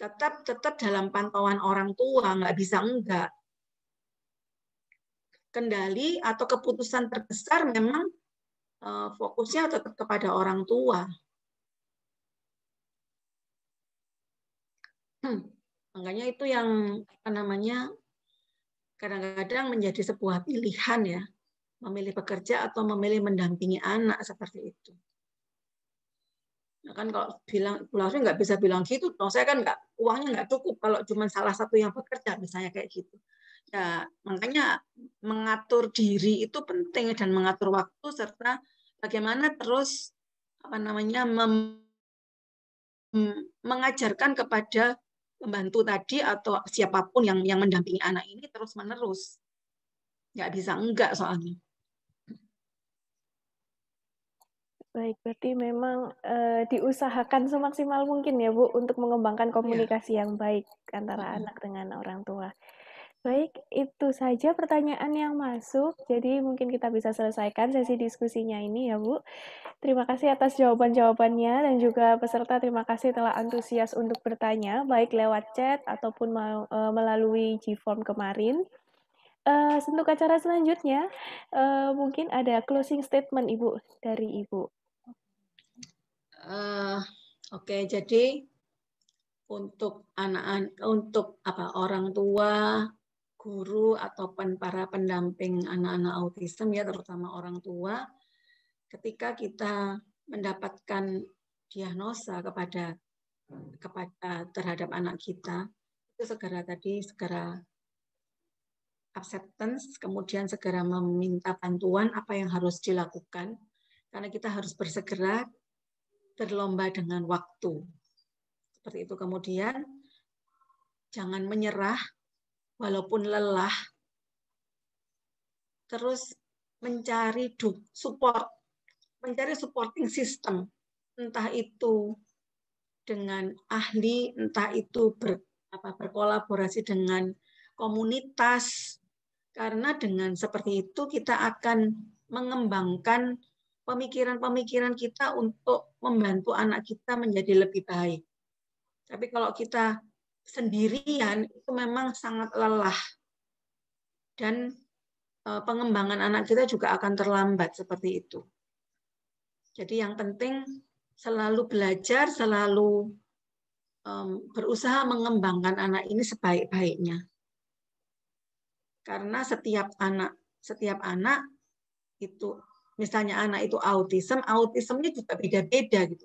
tetap tetap dalam pantauan orang tua nggak bisa enggak kendali atau keputusan terbesar memang eh, fokusnya tetap kepada orang tua. Hmm, makanya itu yang apa namanya kadang-kadang menjadi sebuah pilihan ya memilih bekerja atau memilih mendampingi anak seperti itu. Nah, kan kalau bilang Bu nggak bisa bilang gitu dong. Saya kan nggak uangnya nggak cukup kalau cuma salah satu yang bekerja misalnya kayak gitu ya makanya mengatur diri itu penting dan mengatur waktu serta bagaimana terus apa namanya mem, mengajarkan kepada pembantu tadi atau siapapun yang yang mendampingi anak ini terus menerus nggak bisa enggak soalnya baik berarti memang e, diusahakan semaksimal mungkin ya bu untuk mengembangkan iya. komunikasi ya. yang baik antara ya. anak dengan orang tua Baik, itu saja pertanyaan yang masuk. Jadi mungkin kita bisa selesaikan sesi diskusinya ini ya, Bu. Terima kasih atas jawaban-jawabannya dan juga peserta terima kasih telah antusias untuk bertanya baik lewat chat ataupun eh, melalui G-form kemarin. Uh, untuk acara selanjutnya, uh, mungkin ada closing statement Ibu dari Ibu. Uh, Oke, okay, jadi untuk anak, anak untuk apa orang tua guru ataupun para pendamping anak-anak autism ya terutama orang tua ketika kita mendapatkan diagnosa kepada kepada terhadap anak kita itu segera tadi segera acceptance kemudian segera meminta bantuan apa yang harus dilakukan karena kita harus bersegera berlomba dengan waktu seperti itu kemudian jangan menyerah walaupun lelah, terus mencari support, mencari supporting system, entah itu dengan ahli, entah itu ber, apa, berkolaborasi dengan komunitas, karena dengan seperti itu kita akan mengembangkan pemikiran-pemikiran kita untuk membantu anak kita menjadi lebih baik. Tapi kalau kita sendirian itu memang sangat lelah dan e, pengembangan anak kita juga akan terlambat seperti itu. Jadi yang penting selalu belajar, selalu e, berusaha mengembangkan anak ini sebaik-baiknya. Karena setiap anak, setiap anak itu misalnya anak itu autism, autismnya juga beda-beda gitu.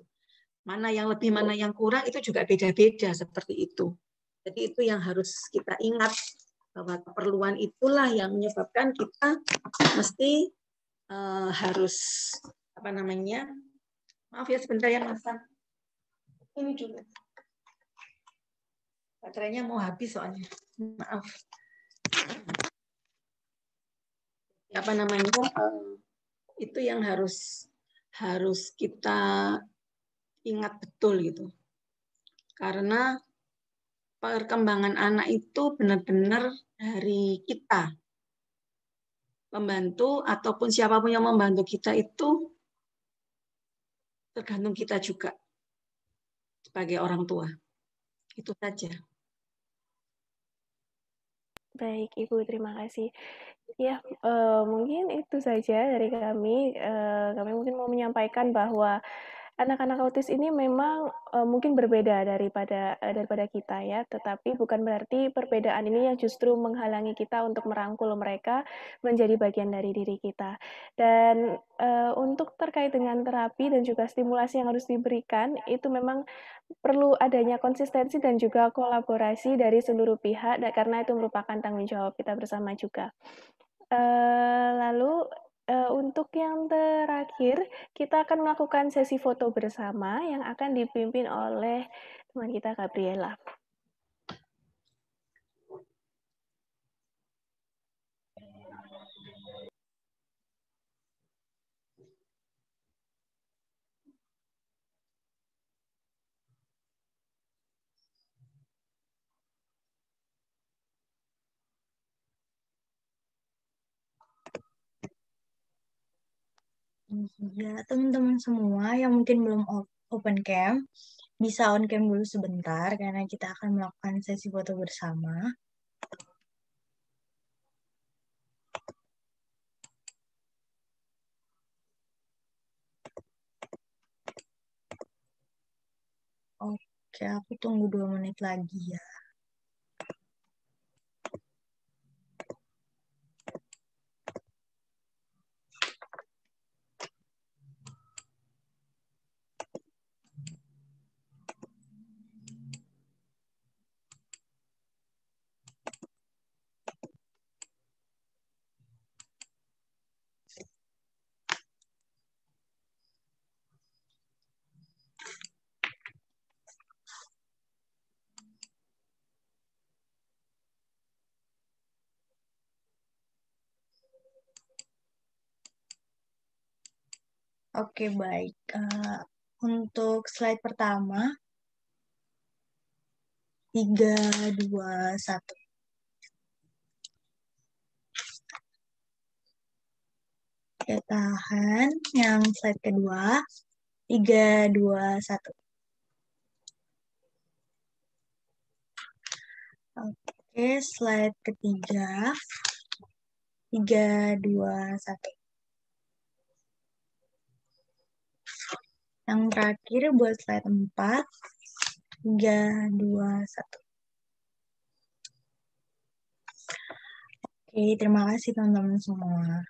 Mana yang lebih, mana yang kurang itu juga beda-beda seperti itu. Jadi itu yang harus kita ingat bahwa keperluan itulah yang menyebabkan kita mesti uh, harus apa namanya? Maaf ya sebentar ya Mas. Ini juga. Baterainya mau habis soalnya. Maaf. Apa namanya? Uh, itu yang harus harus kita ingat betul gitu. Karena perkembangan anak itu benar-benar dari kita. Pembantu ataupun siapapun yang membantu kita itu tergantung kita juga sebagai orang tua. Itu saja. Baik, Ibu, terima kasih. Ya, uh, mungkin itu saja dari kami. Uh, kami mungkin mau menyampaikan bahwa anak-anak autis ini memang uh, mungkin berbeda daripada uh, daripada kita ya, tetapi bukan berarti perbedaan ini yang justru menghalangi kita untuk merangkul mereka menjadi bagian dari diri kita. Dan uh, untuk terkait dengan terapi dan juga stimulasi yang harus diberikan itu memang perlu adanya konsistensi dan juga kolaborasi dari seluruh pihak karena itu merupakan tanggung jawab kita bersama juga. Uh, lalu Eh, untuk yang terakhir, kita akan melakukan sesi foto bersama yang akan dipimpin oleh teman kita Gabriela. Iya, teman-teman semua yang mungkin belum open cam, bisa on cam dulu sebentar karena kita akan melakukan sesi foto bersama. Oke, aku tunggu dua menit lagi ya. Oke, baik. Uh, untuk slide pertama, tiga dua satu kita tahan. Yang slide kedua. tiga dua satu Oke, slide ketiga. tiga dua satu Yang terakhir buat slide 4. 3, 2, 1. Oke, terima kasih teman-teman semua.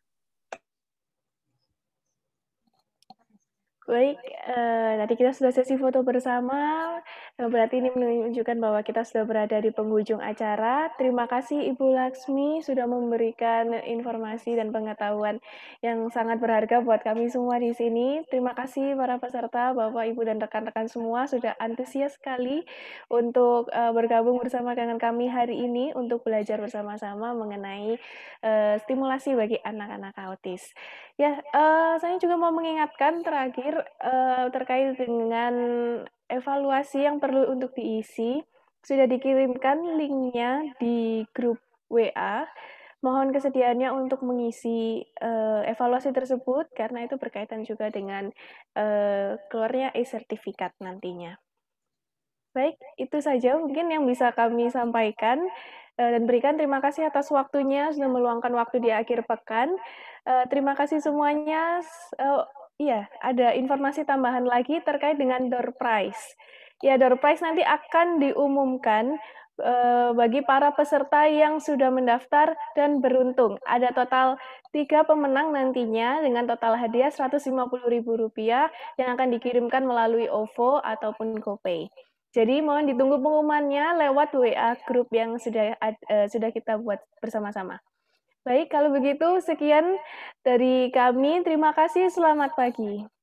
Baik, uh, tadi kita sudah sesi foto bersama. Nah, berarti ini menunjukkan bahwa kita sudah berada di penghujung acara. Terima kasih Ibu Laksmi sudah memberikan informasi dan pengetahuan yang sangat berharga buat kami semua di sini. Terima kasih para peserta, Bapak, Ibu, dan rekan-rekan semua sudah antusias sekali untuk uh, bergabung bersama dengan kami hari ini untuk belajar bersama-sama mengenai uh, stimulasi bagi anak-anak autis. Ya, uh, saya juga mau mengingatkan terakhir uh, terkait dengan evaluasi yang perlu untuk diisi sudah dikirimkan linknya di grup WA. Mohon kesediaannya untuk mengisi uh, evaluasi tersebut karena itu berkaitan juga dengan uh, keluarnya e-sertifikat nantinya. Baik, itu saja mungkin yang bisa kami sampaikan eh, dan berikan terima kasih atas waktunya sudah meluangkan waktu di akhir pekan. Terima kasih semuanya. Iya, ada informasi tambahan lagi terkait dengan door prize. Ya, door prize nanti akan diumumkan eh, bagi para peserta yang sudah mendaftar dan beruntung. Ada total tiga pemenang nantinya dengan total hadiah rp rupiah yang akan dikirimkan melalui OVO ataupun GoPay. Jadi mohon ditunggu pengumumannya lewat WA grup yang sudah uh, sudah kita buat bersama-sama. Baik, kalau begitu sekian dari kami. Terima kasih, selamat pagi.